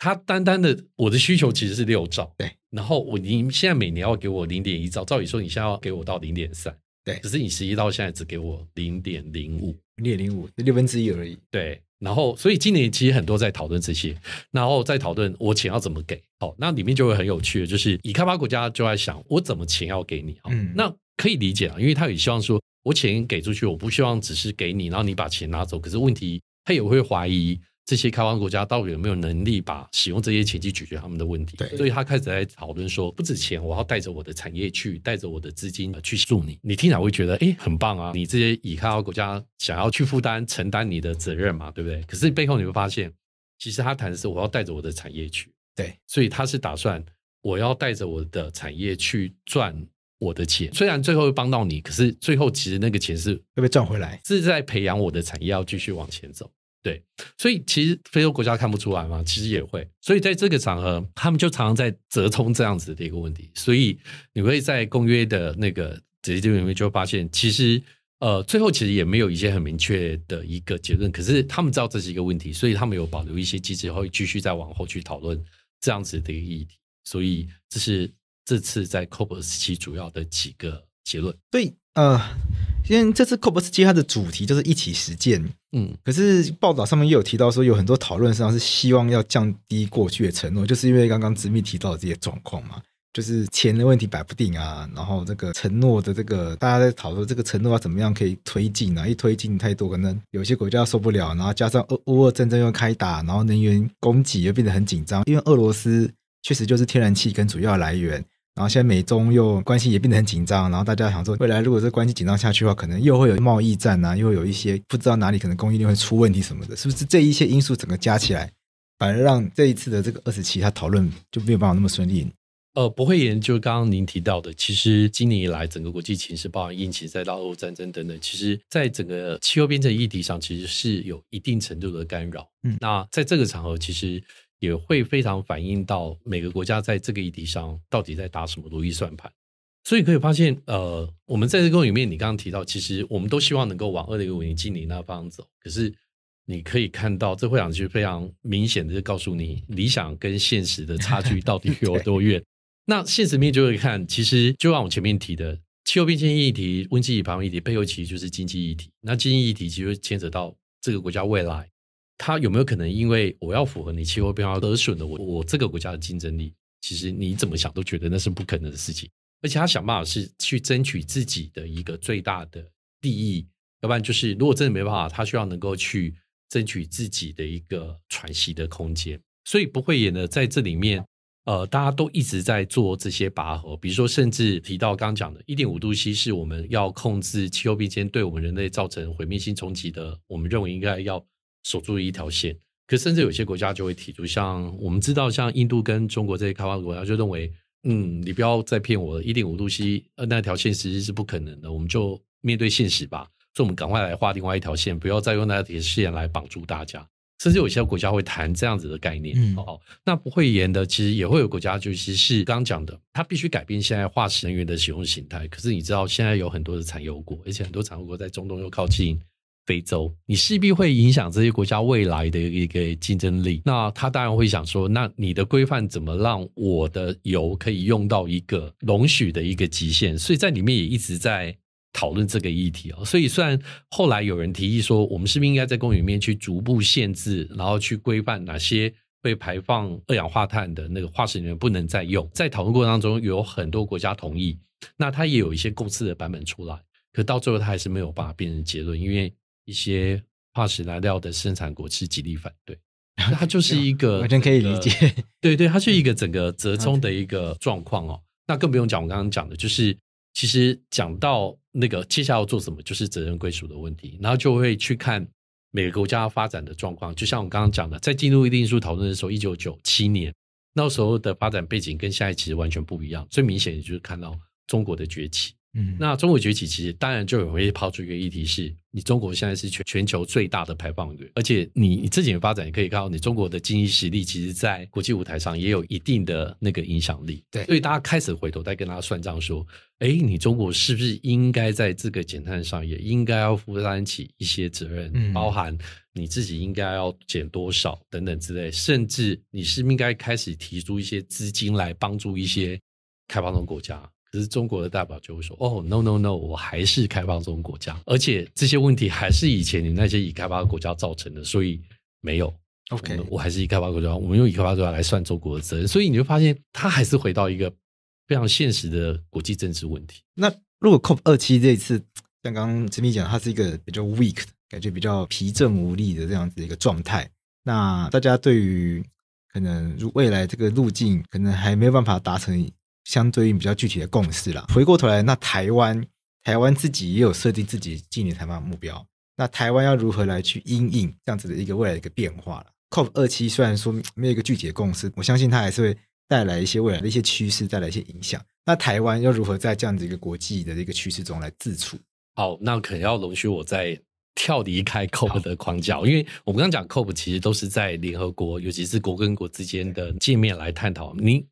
它单单的我的需求其实是六兆，对。然后我你现在每年要给我零点一兆，照理说你现在要给我到零点三。对，只是你十一到现在只给我零点零五，零点零五，六分之一而已。对，然后所以今年其实很多在讨论这些，然后在讨论我钱要怎么给。好，那里面就会很有趣，就是以开发国家就在想我怎么钱要给你啊？嗯，那可以理解啊，因为他也希望说我钱给出去，我不希望只是给你，然后你把钱拿走。可是问题他也会怀疑。这些开发国家到底有没有能力把使用这些钱去解决他们的问题？对，所以他开始在讨论说，不止钱，我要带着我的产业去，带着我的资金去助你。你听来会觉得，哎，很棒啊！你这些以开发国家想要去负担、承担你的责任嘛，对不对？可是背后你会发现，其实他谈是我要带着我的产业去，对，所以他是打算我要带着我的产业去赚我的钱。虽然最后会帮到你，可是最后其实那个钱是会被赚回来，是在培养我的产业要继续往前走。对，所以其实非洲国家看不出来嘛，其实也会。所以在这个场合，他们就常常在折冲这样子的一个问题。所以你会在公约的那个这些里面就发现，其实呃，最后其实也没有一些很明确的一个结论。可是他们知道这是一个问题，所以他们有保留一些机制，会继续再往后去讨论这样子的一个议题。所以这是这次在 COP 二十七主要的几个结论。对，呃，今天这次可不是接它的主题，就是一起实践。嗯，可是报道上面也有提到说，有很多讨论上是希望要降低过去的承诺，就是因为刚刚直密提到的这些状况嘛，就是钱的问题摆不定啊，然后这个承诺的这个大家在讨论这个承诺要怎么样可以推进呢？一推进太多，可能有些国家受不了，然后加上欧乌二战争又开打，然后能源供给又变得很紧张，因为俄罗斯确实就是天然气跟主要来源。然后现在美中又关系也变得很紧张，然后大家想说，未来如果这关系紧张下去的话，可能又会有贸易战啊，又有一些不知道哪里可能供应链会出问题什么的，是不是？这一些因素整个加起来，反而让这一次的这个二十七他讨论就没有办法那么顺利。呃，不会，也就刚刚您提到的，其实今年以来整个国际情势，包括疫情再到俄乌战争等等，其实在整个气候变成议题上，其实是有一定程度的干扰。嗯，那在这个场合，其实。也会非常反映到每个国家在这个议题上到底在打什么如意算盘，所以可以发现，呃，我们在这个里面，你刚刚提到，其实我们都希望能够往二零五零经理那方走。可是你可以看到，这会场其实非常明显的告诉你，理想跟现实的差距到底有多远。那现实面就会看，其实就像我前面提的，气候变迁议题、温气排放议题背后其实就是经济议题。那经济议题其实牵扯到这个国家未来。他有没有可能因为我要符合你气候变化而损了我我这个国家的竞争力，其实你怎么想都觉得那是不可能的事情。而且他想办法是去争取自己的一个最大的利益，要不然就是如果真的没办法，他希望能够去争取自己的一个喘息的空间。所以不会也呢，在这里面，呃，大家都一直在做这些拔河，比如说甚至提到刚讲的一点五度 C，是我们要控制气候变迁对我们人类造成毁灭性冲击的，我们认为应该要。守住一条线，可甚至有些国家就会提出，像我们知道，像印度跟中国这些开发国家就认为，嗯，你不要再骗我，一点五度 C，呃，那条线实际是不可能的，我们就面对现实吧，所以我们赶快来画另外一条线，不要再用那条线来绑住大家。甚至有些国家会谈这样子的概念。哦，那不会言的，其实也会有国家，就是是刚讲的，它必须改变现在化石能源的使用形态。可是你知道，现在有很多的产油国，而且很多产油国在中东又靠近。非洲，你势必会影响这些国家未来的一个竞争力。那他当然会想说，那你的规范怎么让我的油可以用到一个容许的一个极限？所以在里面也一直在讨论这个议题哦，所以虽然后来有人提议说，我们是不是应该在公园里面去逐步限制，然后去规范哪些被排放二氧化碳的那个化石能源不能再用？在讨论过程当中，有很多国家同意，那他也有一些共识的版本出来，可到最后他还是没有办法变成结论，因为。一些化石燃料的生产国是极力反对，它就是一个完全可以理解。对对，它是一个整个折中的一个状况哦。那更不用讲，我刚刚讲的就是，其实讲到那个接下来要做什么，就是责任归属的问题，然后就会去看每个国家发展的状况。就像我刚刚讲的，在进入一定数讨论的时候，一九九七年那时候的发展背景跟现在其实完全不一样。最明显的就是看到中国的崛起。嗯，那中国崛起其实当然就容易抛出一个议题，是你中国现在是全全球最大的排放源，而且你自己的发展也可以看到，你中国的经济实力其实，在国际舞台上也有一定的那个影响力。对，所以大家开始回头在跟大家算账说，哎，你中国是不是应该在这个减碳上也应该要负担起一些责任？嗯，包含你自己应该要减多少等等之类，甚至你是不是应该开始提出一些资金来帮助一些，发中国家。中国的代表就会说：“哦，no no no，我还是开放中国家，而且这些问题还是以前那些已开发国家造成的，所以没有。OK，我还是以开发国家，我们用以开发国家来算中国的责任，所以你就发现它还是回到一个非常现实的国际政治问题。那如果 COP 二七这一次，像刚刚陈米讲，它是一个比较 weak，感觉比较疲政无力的这样子一个状态。那大家对于可能未来这个路径，可能还没有办法达成。”相对应比较具体的共识了，回过头来，那台湾台湾自己也有设定自己近年谈判目标，那台湾要如何来去因应这样子的一个未来一个变化了？COP 二七虽然说没有一个具体的共识，我相信它还是会带来一些未来的一些趋势，带来一些影响。那台湾要如何在这样子一个国际的一个趋势中来自处？好，那可能要容许我在跳离开 COP 的框架，因为我们刚讲 COP 其实都是在联合国，尤其是国跟国之间的界面来探讨您。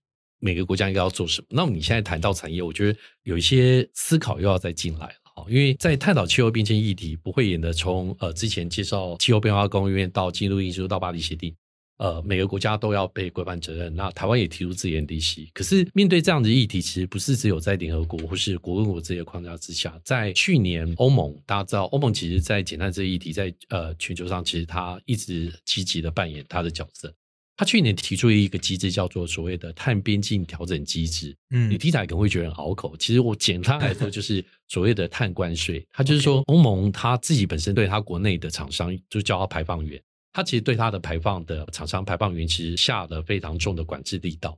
每个国家应该要做什么？那么你现在谈到产业，我觉得有一些思考又要再进来了。因为在探讨气候变迁议题，不会演的从呃之前介绍气候变化公约到进入议书到巴黎协定，呃，每个国家都要被规范责任。那台湾也提出自己的利息，可是面对这样的议题，其实不是只有在联合国或是国跟国这些框架之下。在去年欧盟，大家知道欧盟其实，在简单这议题在呃全球上，其实它一直积极的扮演它的角色。他去年提出一个机制，叫做所谓的碳边境调整机制。嗯，你听起来可能会觉得拗口。其实我简单来说，就是所谓的碳关税。他就是说，欧盟他自己本身对他国内的厂商，就叫他排放源。他其实对他的排放的厂商排放源，其实下了非常重的管制力道。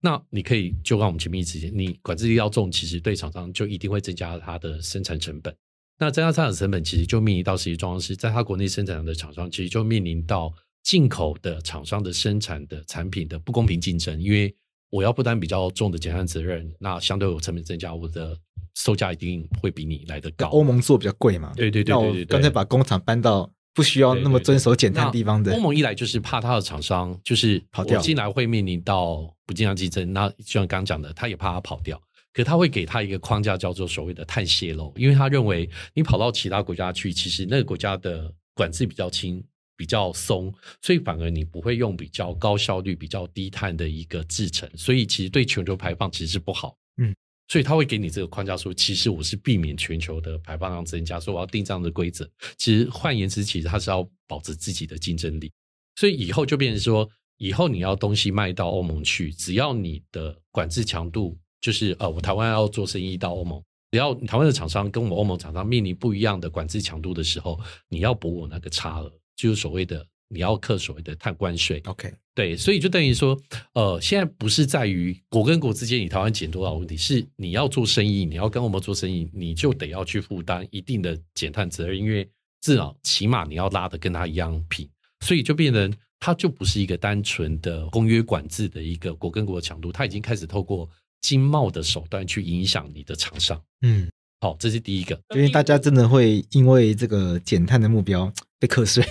那你可以就看我们前面一直讲，你管制力要重，其实对厂商就一定会增加它的生产成本。那增加生产成本，其实就面临到实际状况是在他国内生产的厂商，其实就面临到。进口的厂商的生产的产品的不公平竞争，因为我要负担比较重的减碳责任，那相对我成本增加，我的售价一定会比你来的高。欧盟做比较贵嘛？对对对。对刚才把工厂搬到不需要那么遵守减碳地方的。欧盟一来就是怕他的厂商就是跑掉，进来会面临到不经常竞争。那就像刚刚讲的，他也怕他跑掉，可他会给他一个框架叫做所谓的碳泄漏，因为他认为你跑到其他国家去，其实那个国家的管制比较轻。比较松，所以反而你不会用比较高效率、比较低碳的一个制成，所以其实对全球排放其实是不好。嗯，所以他会给你这个框架说，其实我是避免全球的排放量增加，说我要定这样的规则。其实换言之，其实他是要保持自己的竞争力。所以以后就变成说，以后你要东西卖到欧盟去，只要你的管制强度就是呃，我台湾要做生意到欧盟，只要台湾的厂商跟我们欧盟厂商面临不一样的管制强度的时候，你要补我那个差额。就是所谓的你要克所谓的碳关税，OK，对，所以就等于说，呃，现在不是在于国跟国之间你台湾减多少问题，是你要做生意，你要跟我们做生意，你就得要去负担一定的减碳责任，因为至少起码你要拉的跟他一样平，所以就变成它就不是一个单纯的公约管制的一个国跟国的强度，它已经开始透过经贸的手段去影响你的厂商。嗯，好，这是第一个，因为大家真的会因为这个减碳的目标被课税。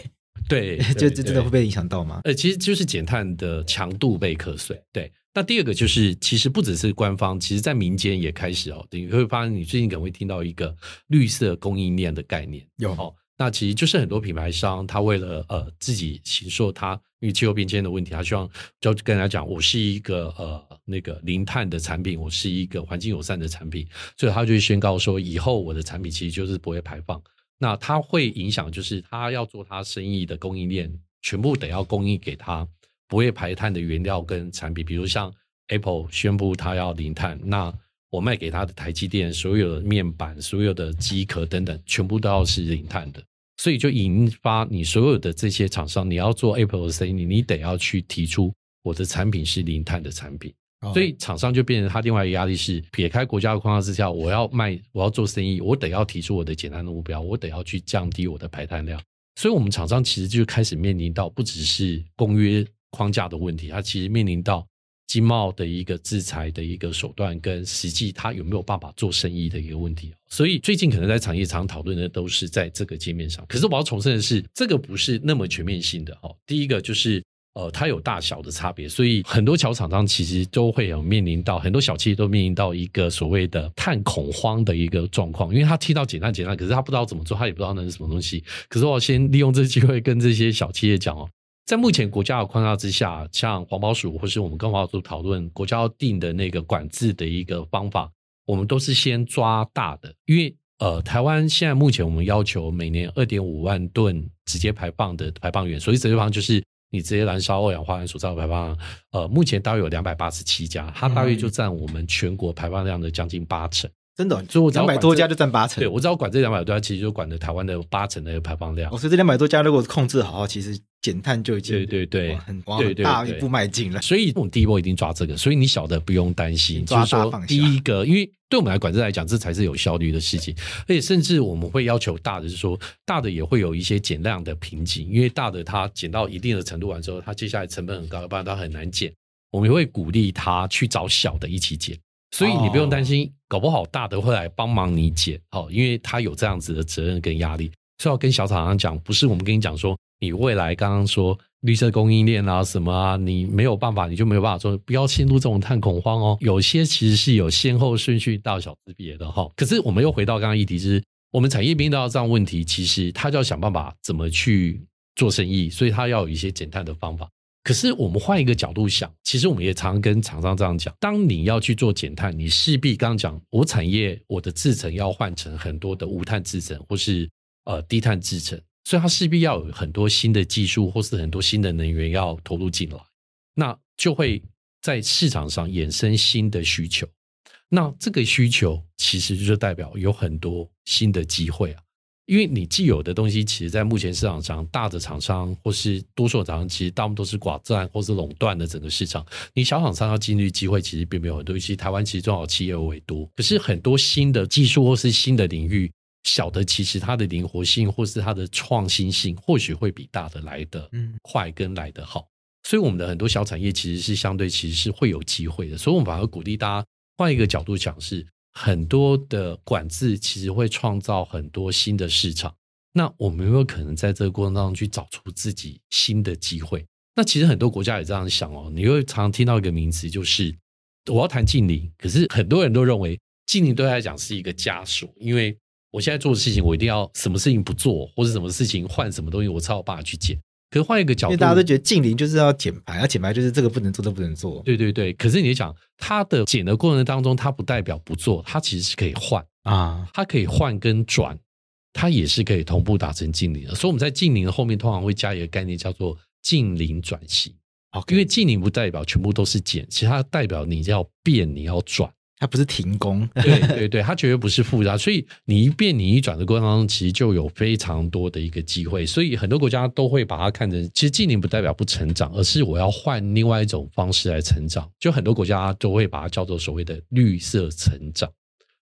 对，就就真的会被影响到吗？呃，其实就是减碳的强度被缩碎。对，那第二个就是，其实不只是官方，其实在民间也开始哦。你会发现，你最近可能会听到一个绿色供应链的概念。有，那其实就是很多品牌商他为了呃自己，其实说他因为气候变迁的问题，他希望就跟人家讲，我是一个呃那个零碳的产品，我是一个环境友善的产品，所以他就去宣告说，以后我的产品其实就是不会排放。那它会影响，就是他要做他生意的供应链，全部得要供应给他不会排碳的原料跟产品。比如像 Apple 宣布他要零碳，那我卖给他的台积电所有的面板、所有的机壳等等，全部都要是零碳的。所以就引发你所有的这些厂商，你要做 Apple 的生意，你得要去提出我的产品是零碳的产品。所以厂商就变成他另外一个压力是，撇开国家的框架之下，我要卖，我要做生意，我得要提出我的简单的目标，我得要去降低我的排单量。所以，我们厂商其实就开始面临到不只是公约框架的问题，它其实面临到经贸的一个制裁的一个手段跟实际它有没有办法做生意的一个问题。所以，最近可能在产业场讨论的都是在这个界面上。可是我要重申的是，这个不是那么全面性的哦，第一个就是。呃，它有大小的差别，所以很多小厂商其实都会有面临到很多小企业都面临到一个所谓的碳恐慌的一个状况，因为他听到减碳减碳，可是他不知道怎么做，他也不知道那是什么东西。可是我先利用这机会跟这些小企业讲哦，在目前国家的框架之下，像环保署或是我们跟环保署讨论国家要定的那个管制的一个方法，我们都是先抓大的，因为呃，台湾现在目前我们要求每年二点五万吨直接排放的排放源，所以直接排放就是。你直接燃烧二氧化碳所造的排放，呃，目前大约有两百八十七家，它大约就占我们全国排放量的将近八成。真的，就两百多家就占八成。对我只要管这两百多家，其实就管的台湾的八成的排放量。我说这两百多家如果控制好，其实减碳就已经对对对，很大一步迈进了。所以我们第一波一定抓这个，所以你小的不用担心，抓大放第一个，因为对我们来管制来讲，这才是有效率的事情。而且甚至我们会要求大的，是说大的也会有一些减量的瓶颈，因为大的它减到一定的程度完之后，它接下来成本很高，要不然它很难减。我们也会鼓励他去找小的一起减。所以你不用担心，搞不好大的会来帮忙你解。哦，因为他有这样子的责任跟压力，是要跟小厂商讲，不是我们跟你讲说，你未来刚刚说绿色供应链啊什么啊，你没有办法，你就没有办法做，不要陷入这种碳恐慌哦。有些其实是有先后顺序、大小之别的哈。可是我们又回到刚刚议题，就是，我们产业面到这样问题，其实他就要想办法怎么去做生意，所以他要有一些减碳的方法。可是我们换一个角度想，其实我们也常跟厂商这样讲：，当你要去做减碳，你势必刚刚讲，我产业我的制程要换成很多的无碳制程，或是呃低碳制程，所以它势必要有很多新的技术，或是很多新的能源要投入进来，那就会在市场上衍生新的需求，那这个需求其实就是代表有很多新的机会啊。因为你既有的东西，其实，在目前市场上，大的厂商或是多数厂商，其实大部分都是寡占或是垄断的整个市场。你小厂商要进入机会，其实并没有很多。其台湾其实中小企业为多，可是很多新的技术或是新的领域，小的其实它的灵活性或是它的创新性，或许会比大的来的快跟来得好。所以我们的很多小产业其实是相对其实是会有机会的。所以我们反而鼓励大家换一个角度讲是。很多的管制其实会创造很多新的市场，那我们有没有可能在这个过程当中去找出自己新的机会？那其实很多国家也这样想哦。你会常听到一个名词，就是我要谈近邻，可是很多人都认为近邻对他来讲是一个枷锁，因为我现在做的事情，我一定要什么事情不做，或者什么事情换什么东西，我才有办法去减。可是换一个角度，因为大家都觉得净灵就是要减排，要减排就是这个不能做都不能做。对对对，可是你讲它的减的过程当中，它不代表不做，它其实是可以换啊，它可以换跟转，它也是可以同步达成静灵的。所以我们在静灵的后面通常会加一个概念叫做净灵转型，啊，因为静灵不代表全部都是减，其他代表你要变，你要转。它不是停工，对对对，它绝对不是复杂。所以你一变，你一转的过程当中，其实就有非常多的一个机会。所以很多国家都会把它看成，其实近年不代表不成长，而是我要换另外一种方式来成长。就很多国家都会把它叫做所谓的绿色成长。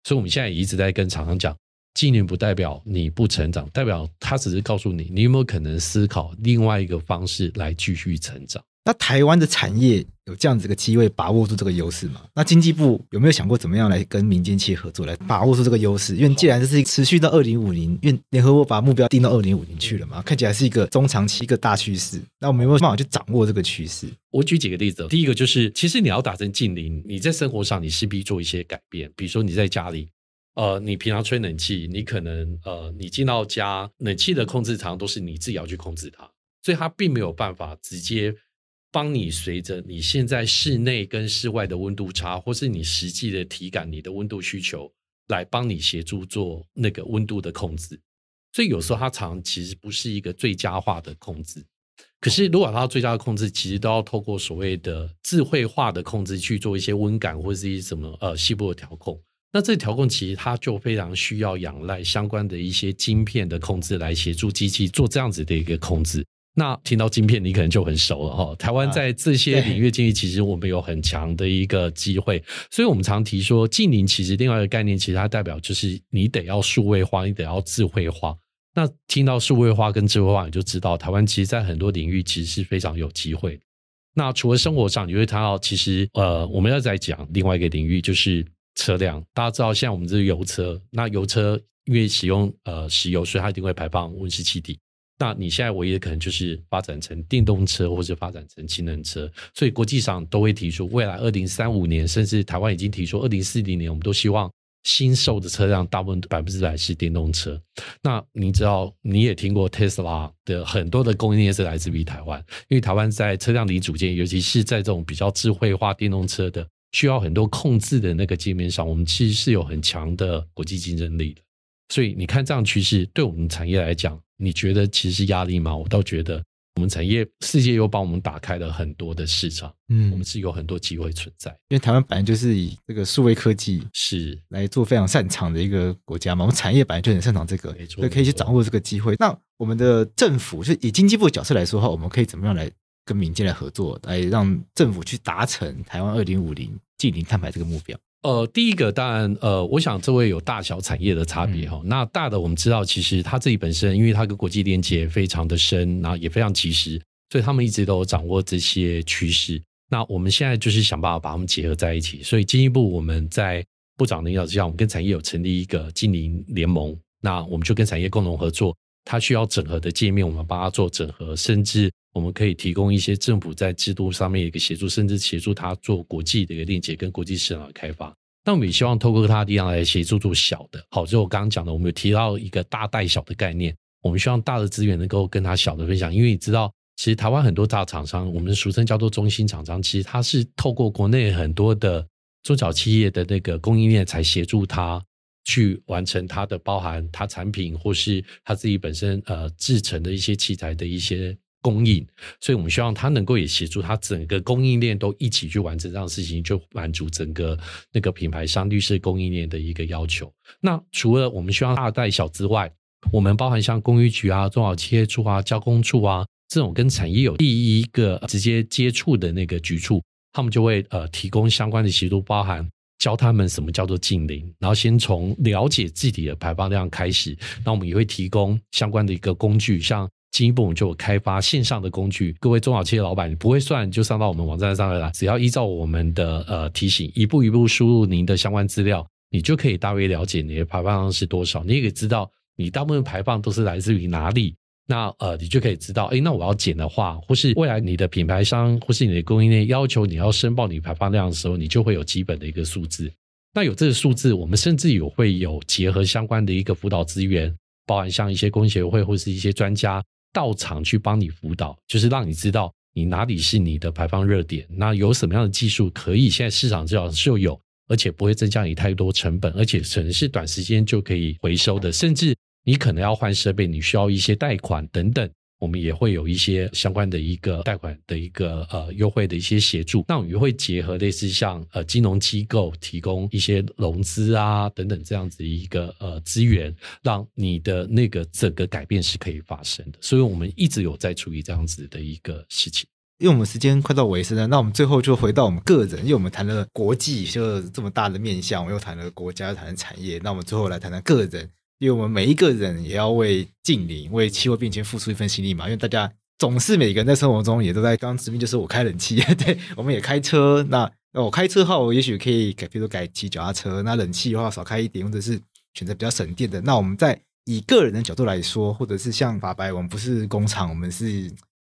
所以我们现在一直在跟厂商讲，近年不代表你不成长，代表他只是告诉你，你有没有可能思考另外一个方式来继续成长。那台湾的产业？有这样子一个机会，把握住这个优势嘛？那经济部有没有想过怎么样来跟民间业合作，来把握住这个优势？因为既然这是持续到二零五零，因为联合国把目标定到二零五零去了嘛，看起来是一个中长期一个大趋势。那我们有有办法去掌握这个趋势？我举几个例子，第一个就是，其实你要打成近零，你在生活上你势必做一些改变，比如说你在家里，呃，你平常吹冷气，你可能呃，你进到家，冷气的控制常都是你自己要去控制它，所以它并没有办法直接。帮你随着你现在室内跟室外的温度差，或是你实际的体感，你的温度需求来帮你协助做那个温度的控制。所以有时候它常其实不是一个最佳化的控制。可是如果它最佳的控制，其实都要透过所谓的智慧化的控制去做一些温感或是一什么呃细部的调控。那这调控其实它就非常需要仰赖相关的一些晶片的控制来协助机器做这样子的一个控制。那听到晶片，你可能就很熟了哈。台湾在这些领域，建济，其实我们有很强的一个机会。所以我们常提说，近邻其实另外一个概念，其实它代表就是你得要数位化，你得要智慧化。那听到数位化跟智慧化，你就知道台湾其实，在很多领域其实是非常有机会。那除了生活上，你会谈到其实呃，我们要再讲另外一个领域，就是车辆。大家知道，现在我们这是油车，那油车因为使用呃石油，所以它一定会排放温室气体。那你现在唯一的可能就是发展成电动车，或者发展成氢能车，所以国际上都会提出未来二零三五年，甚至台湾已经提出二零四零年，我们都希望新售的车辆大部分百分之百是电动车。那你知道你也听过 Tesla 的很多的供应链是来自于台湾，因为台湾在车辆里组件，尤其是在这种比较智慧化电动车的需要很多控制的那个界面上，我们其实是有很强的国际竞争力的。所以你看这样趋势，对我们产业来讲。你觉得其实压力吗？我倒觉得我们产业世界又帮我们打开了很多的市场，嗯，我们是有很多机会存在。因为台湾本来就是以这个数位科技是来做非常擅长的一个国家嘛，我们产业本来就很擅长这个，所以可以去掌握这个机会。那我们的政府就以经济部的角色来说的话，我们可以怎么样来跟民间来合作，来让政府去达成台湾二零五零近零碳排这个目标？呃，第一个当然，呃，我想这位有大小产业的差别哈。那大的我们知道，其实它自己本身，因为它跟国际连接非常的深，然后也非常及时，所以他们一直都掌握这些趋势。那我们现在就是想办法把它们结合在一起。所以进一步，我们在部长的引导之下，我们跟产业有成立一个经营联盟。那我们就跟产业共同合作，它需要整合的界面，我们帮它做整合，甚至。我们可以提供一些政府在制度上面一个协助，甚至协助他做国际的一个链接跟国际市场的开发。那我们也希望透过他的力量来协助做小的。好，就我刚刚讲的，我们有提到一个大带小的概念。我们希望大的资源能够跟他小的分享，因为你知道，其实台湾很多大厂商，我们俗称叫做中心厂商，其实它是透过国内很多的中小企业的那个供应链，才协助他去完成它的包含他产品或是他自己本身呃制成的一些器材的一些。供应，所以我们希望它能够也协助它整个供应链都一起去完成这样的事情，就满足整个那个品牌商绿色供应链的一个要求。那除了我们希望大带小之外，我们包含像公寓局啊、中小企业处啊、交工处啊这种跟产业有第一个直接接触的那个局处，他们就会呃提供相关的协助，包含教他们什么叫做近邻，然后先从了解自己的排放量开始，那我们也会提供相关的一个工具，像。进一步我们就开发线上的工具，各位中小企业老板，你不会算就上到我们网站上来，了，只要依照我们的呃提醒，一步一步输入您的相关资料，你就可以大约了解你的排放量是多少，你可以知道你大部分排放都是来自于哪里。那呃，你就可以知道，哎，那我要减的话，或是未来你的品牌商或是你的供应链要求你要申报你排放量的时候，你就会有基本的一个数字。那有这个数字，我们甚至有会有结合相关的一个辅导资源，包含像一些工协会或是一些专家。到场去帮你辅导，就是让你知道你哪里是你的排放热点，那有什么样的技术可以？现在市场至少就有，而且不会增加你太多成本，而且可能是短时间就可以回收的，甚至你可能要换设备，你需要一些贷款等等。我们也会有一些相关的一个贷款的一个呃优惠的一些协助，那我们也会结合类似像呃金融机构提供一些融资啊等等这样子一个呃资源，让你的那个整个改变是可以发生的。所以我们一直有在处理这样子的一个事情。因为我们时间快到尾声了，那我们最后就回到我们个人，因为我们谈了国际就这么大的面向，我又谈了国家，谈了产业，那我们最后来谈谈个人。因为我们每一个人也要为近邻、为气候变迁付出一份心力嘛。因为大家总是每个人在生活中也都在，刚刚直面就是我开冷气，对，我们也开车。那我开车的话，我也许可以改，比如说改骑脚踏车。那冷气的话少开一点，或者是选择比较省电的。那我们在以个人的角度来说，或者是像法白，我们不是工厂，我们是，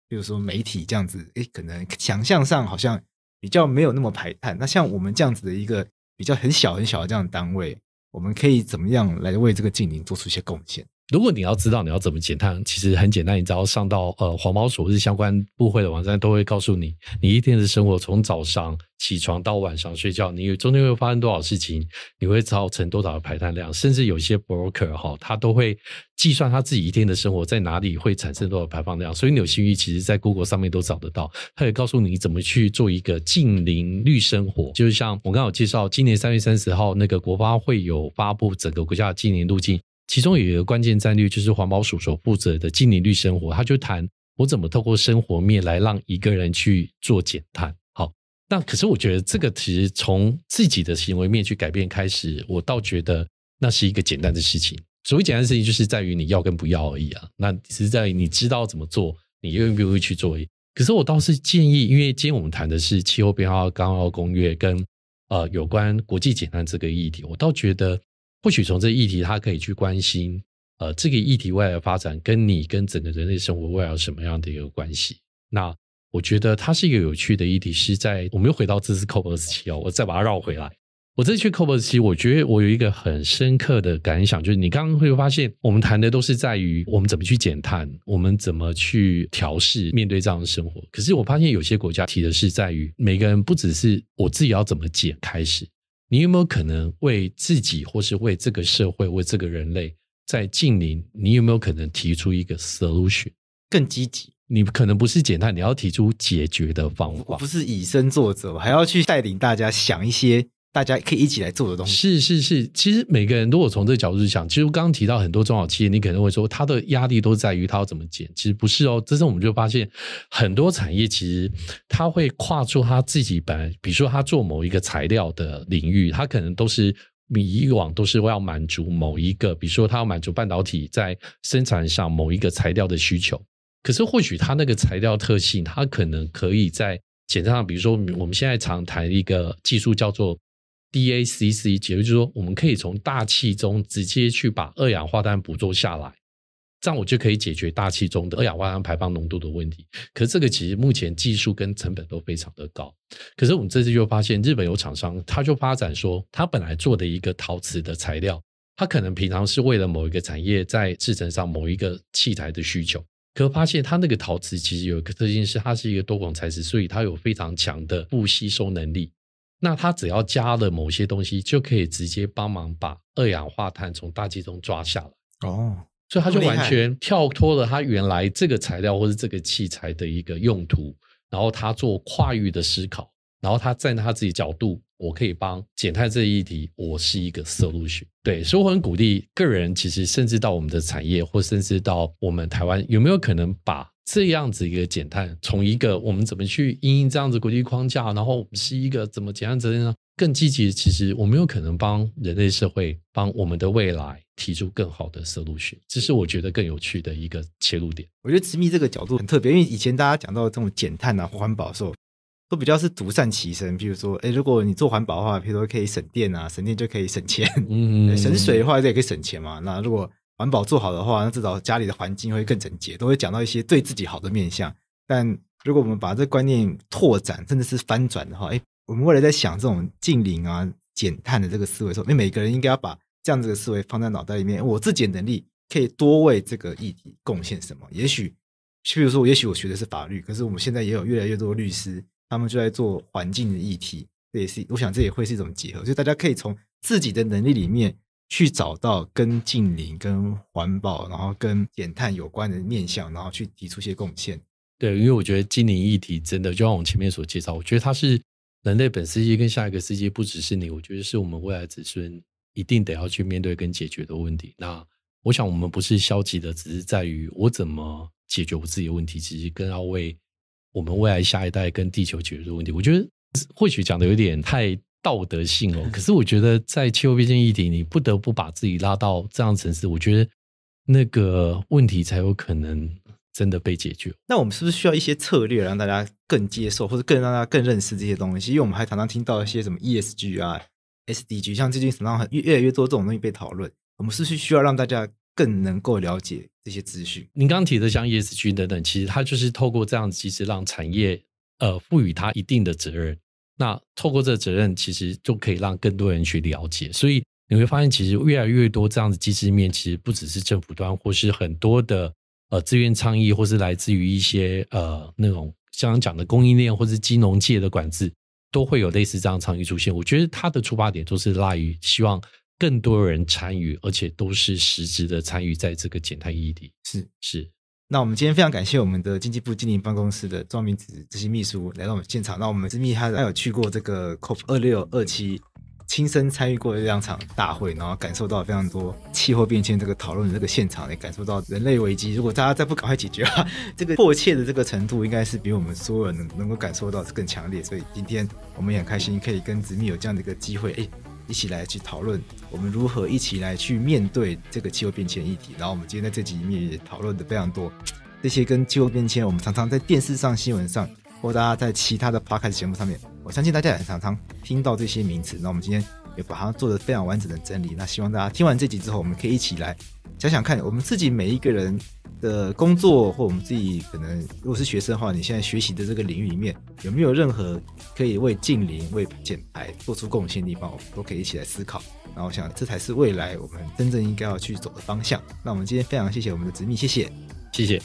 比如说媒体这样子。哎，可能想象上好像比较没有那么排碳。那像我们这样子的一个比较很小很小的这样的单位。我们可以怎么样来为这个静宁做出一些贡献？如果你要知道你要怎么减碳，其实很简单，你只要上到呃黄毛鼠日相关部会的网站，都会告诉你，你一天的生活从早上起床到晚上睡觉，你中间会发生多少事情，你会造成多少的排碳量，甚至有些 broker 哈，他都会计算他自己一天的生活在哪里会产生多少排放量。所以你有兴趣，其实在 Google 上面都找得到，他也告诉你怎么去做一个近邻绿生活。就是像我刚刚有介绍，今年三月三十号那个国发会有发布整个国家的近邻路径。其中有一个关键战略，就是环保署所负责的“净零绿生活”，他就谈我怎么透过生活面来让一个人去做减碳。好，那可是我觉得这个其实从自己的行为面去改变开始，我倒觉得那是一个简单的事情。所谓简单的事情，就是在于你要跟不要而已啊。那是在于你知道怎么做，你愿不愿意去做？可是我倒是建议，因为今天我们谈的是气候变化纲要公约跟呃有关国际减碳这个议题，我倒觉得。或许从这议题，他可以去关心，呃，这个议题未来的发展跟你跟整个人类生活未来有什么样的一个关系？那我觉得它是一个有趣的议题。是在我们又回到这次 Cobers 七哦，我再把它绕回来。我这次去 Cobers 七，我觉得我有一个很深刻的感想，就是你刚刚会发现，我们谈的都是在于我们怎么去减碳，我们怎么去调试面对这样的生活。可是我发现有些国家提的是在于每个人不只是我自己要怎么减开始。你有没有可能为自己，或是为这个社会、为这个人类，在近邻？你有没有可能提出一个 solution？更积极？你可能不是简单，你要提出解决的方法。不是以身作则，还要去带领大家想一些。大家可以一起来做的东西是是是，其实每个人如果从这个角度去想，其实刚提到很多中小企业，你可能会说它的压力都在于它要怎么减，其实不是哦。这是我们就发现很多产业其实它会跨出它自己本来，比如说它做某一个材料的领域，它可能都是以往都是要满足某一个，比如说它要满足半导体在生产上某一个材料的需求，可是或许它那个材料特性，它可能可以在单上，比如说我们现在常谈一个技术叫做。DACC 解就是说，我们可以从大气中直接去把二氧化碳捕捉下来，这样我就可以解决大气中的二氧化碳排放浓度的问题。可是，这个其实目前技术跟成本都非常的高。可是，我们这次就发现，日本有厂商，他就发展说，他本来做的一个陶瓷的材料，他可能平常是为了某一个产业在制成上某一个器材的需求，可发现它那个陶瓷其实有一个特性，是它是一个多孔材质，所以它有非常强的不吸收能力。那他只要加了某些东西，就可以直接帮忙把二氧化碳从大气中抓下来。哦，所以他就完全跳脱了他原来这个材料或是这个器材的一个用途，然后他做跨域的思考，然后他站在他自己角度，我可以帮减碳这一题，我是一个 solution。对，所以我很鼓励个人，其实甚至到我们的产业，或甚至到我们台湾，有没有可能把？这样子一个减碳，从一个我们怎么去应用这样子国际框架，然后我们是一个怎么减碳责任呢？更积极，其实我们有可能帮人类社会、帮我们的未来提出更好的思路选，这是我觉得更有趣的一个切入点。我觉得直面这个角度很特别，因为以前大家讲到这种减碳啊、环保，的候。都比较是独善其身。比如说，哎，如果你做环保的话，比如说可以省电啊，省电就可以省钱；省水的话，这也可以省钱嘛。那如果环保做好的话，那至少家里的环境会更整洁，都会讲到一些对自己好的面向。但如果我们把这观念拓展，甚至是翻转的话，哎，我们未来在想这种近邻啊、减碳的这个思维，说，哎，每个人应该要把这样子的思维放在脑袋里面。我自己能力可以多为这个议题贡献什么？也许，譬如说，也许我学的是法律，可是我们现在也有越来越多律师，他们就在做环境的议题，也是我想这也会是一种结合，就大家可以从自己的能力里面。去找到跟近邻、跟环保，然后跟减碳有关的面向，然后去提出些贡献。对，因为我觉得近邻议题真的，就像我们前面所介绍，我觉得它是人类本世纪跟下一个世纪不只是你，我觉得是我们未来子孙一定得要去面对跟解决的问题。那我想我们不是消极的，只是在于我怎么解决我自己的问题，其实更要为我们未来下一代跟地球解决的问题。我觉得或许讲的有点太。道德性哦，可是我觉得在气候变迁议题，你不得不把自己拉到这样层次，我觉得那个问题才有可能真的被解决。那我们是不是需要一些策略，让大家更接受，或者更让大家更认识这些东西？因为我们还常常听到一些什么 ESG 啊、SDG，像最近市场上越越来越多这种东西被讨论，我们是不是需要让大家更能够了解这些资讯？您刚提的像 ESG 等等，其实它就是透过这样机制，让产业呃赋予它一定的责任。那透过这责任，其实就可以让更多人去了解。所以你会发现，其实越来越多这样的机制面，其实不只是政府端，或是很多的呃自愿倡议，或是来自于一些呃那种刚刚讲的供应链，或是金融界的管制，都会有类似这样倡议出现。我觉得它的出发点都是赖于希望更多人参与，而且都是实质的参与在这个减碳议题是是。那我们今天非常感谢我们的经济部经营办公室的庄明子执些秘书来到我们现场。那我们植密他还有去过这个 COP 二六二七，亲身参与过这两场大会，然后感受到非常多气候变迁这个讨论的这个现场，也感受到人类危机。如果大家再不赶快解决，这个迫切的这个程度，应该是比我们所有人能够感受到更强烈。所以今天我们也很开心，可以跟子密有这样的一个机会。一起来去讨论我们如何一起来去面对这个气候变迁议题。然后我们今天在这集里面也讨论的非常多，这些跟气候变迁，我们常常在电视上、新闻上，或大家在其他的 podcast 节目上面，我相信大家也常常听到这些名词。那我们今天也把它做的非常完整的整理。那希望大家听完这集之后，我们可以一起来想想看，我们自己每一个人。的工作，或我们自己可能，如果是学生的话，你现在学习的这个领域里面，有没有任何可以为近邻、为减排做出贡献的地方，我们都可以一起来思考。然后想，这才是未来我们真正应该要去走的方向。那我们今天非常谢谢我们的子密，谢谢，谢谢。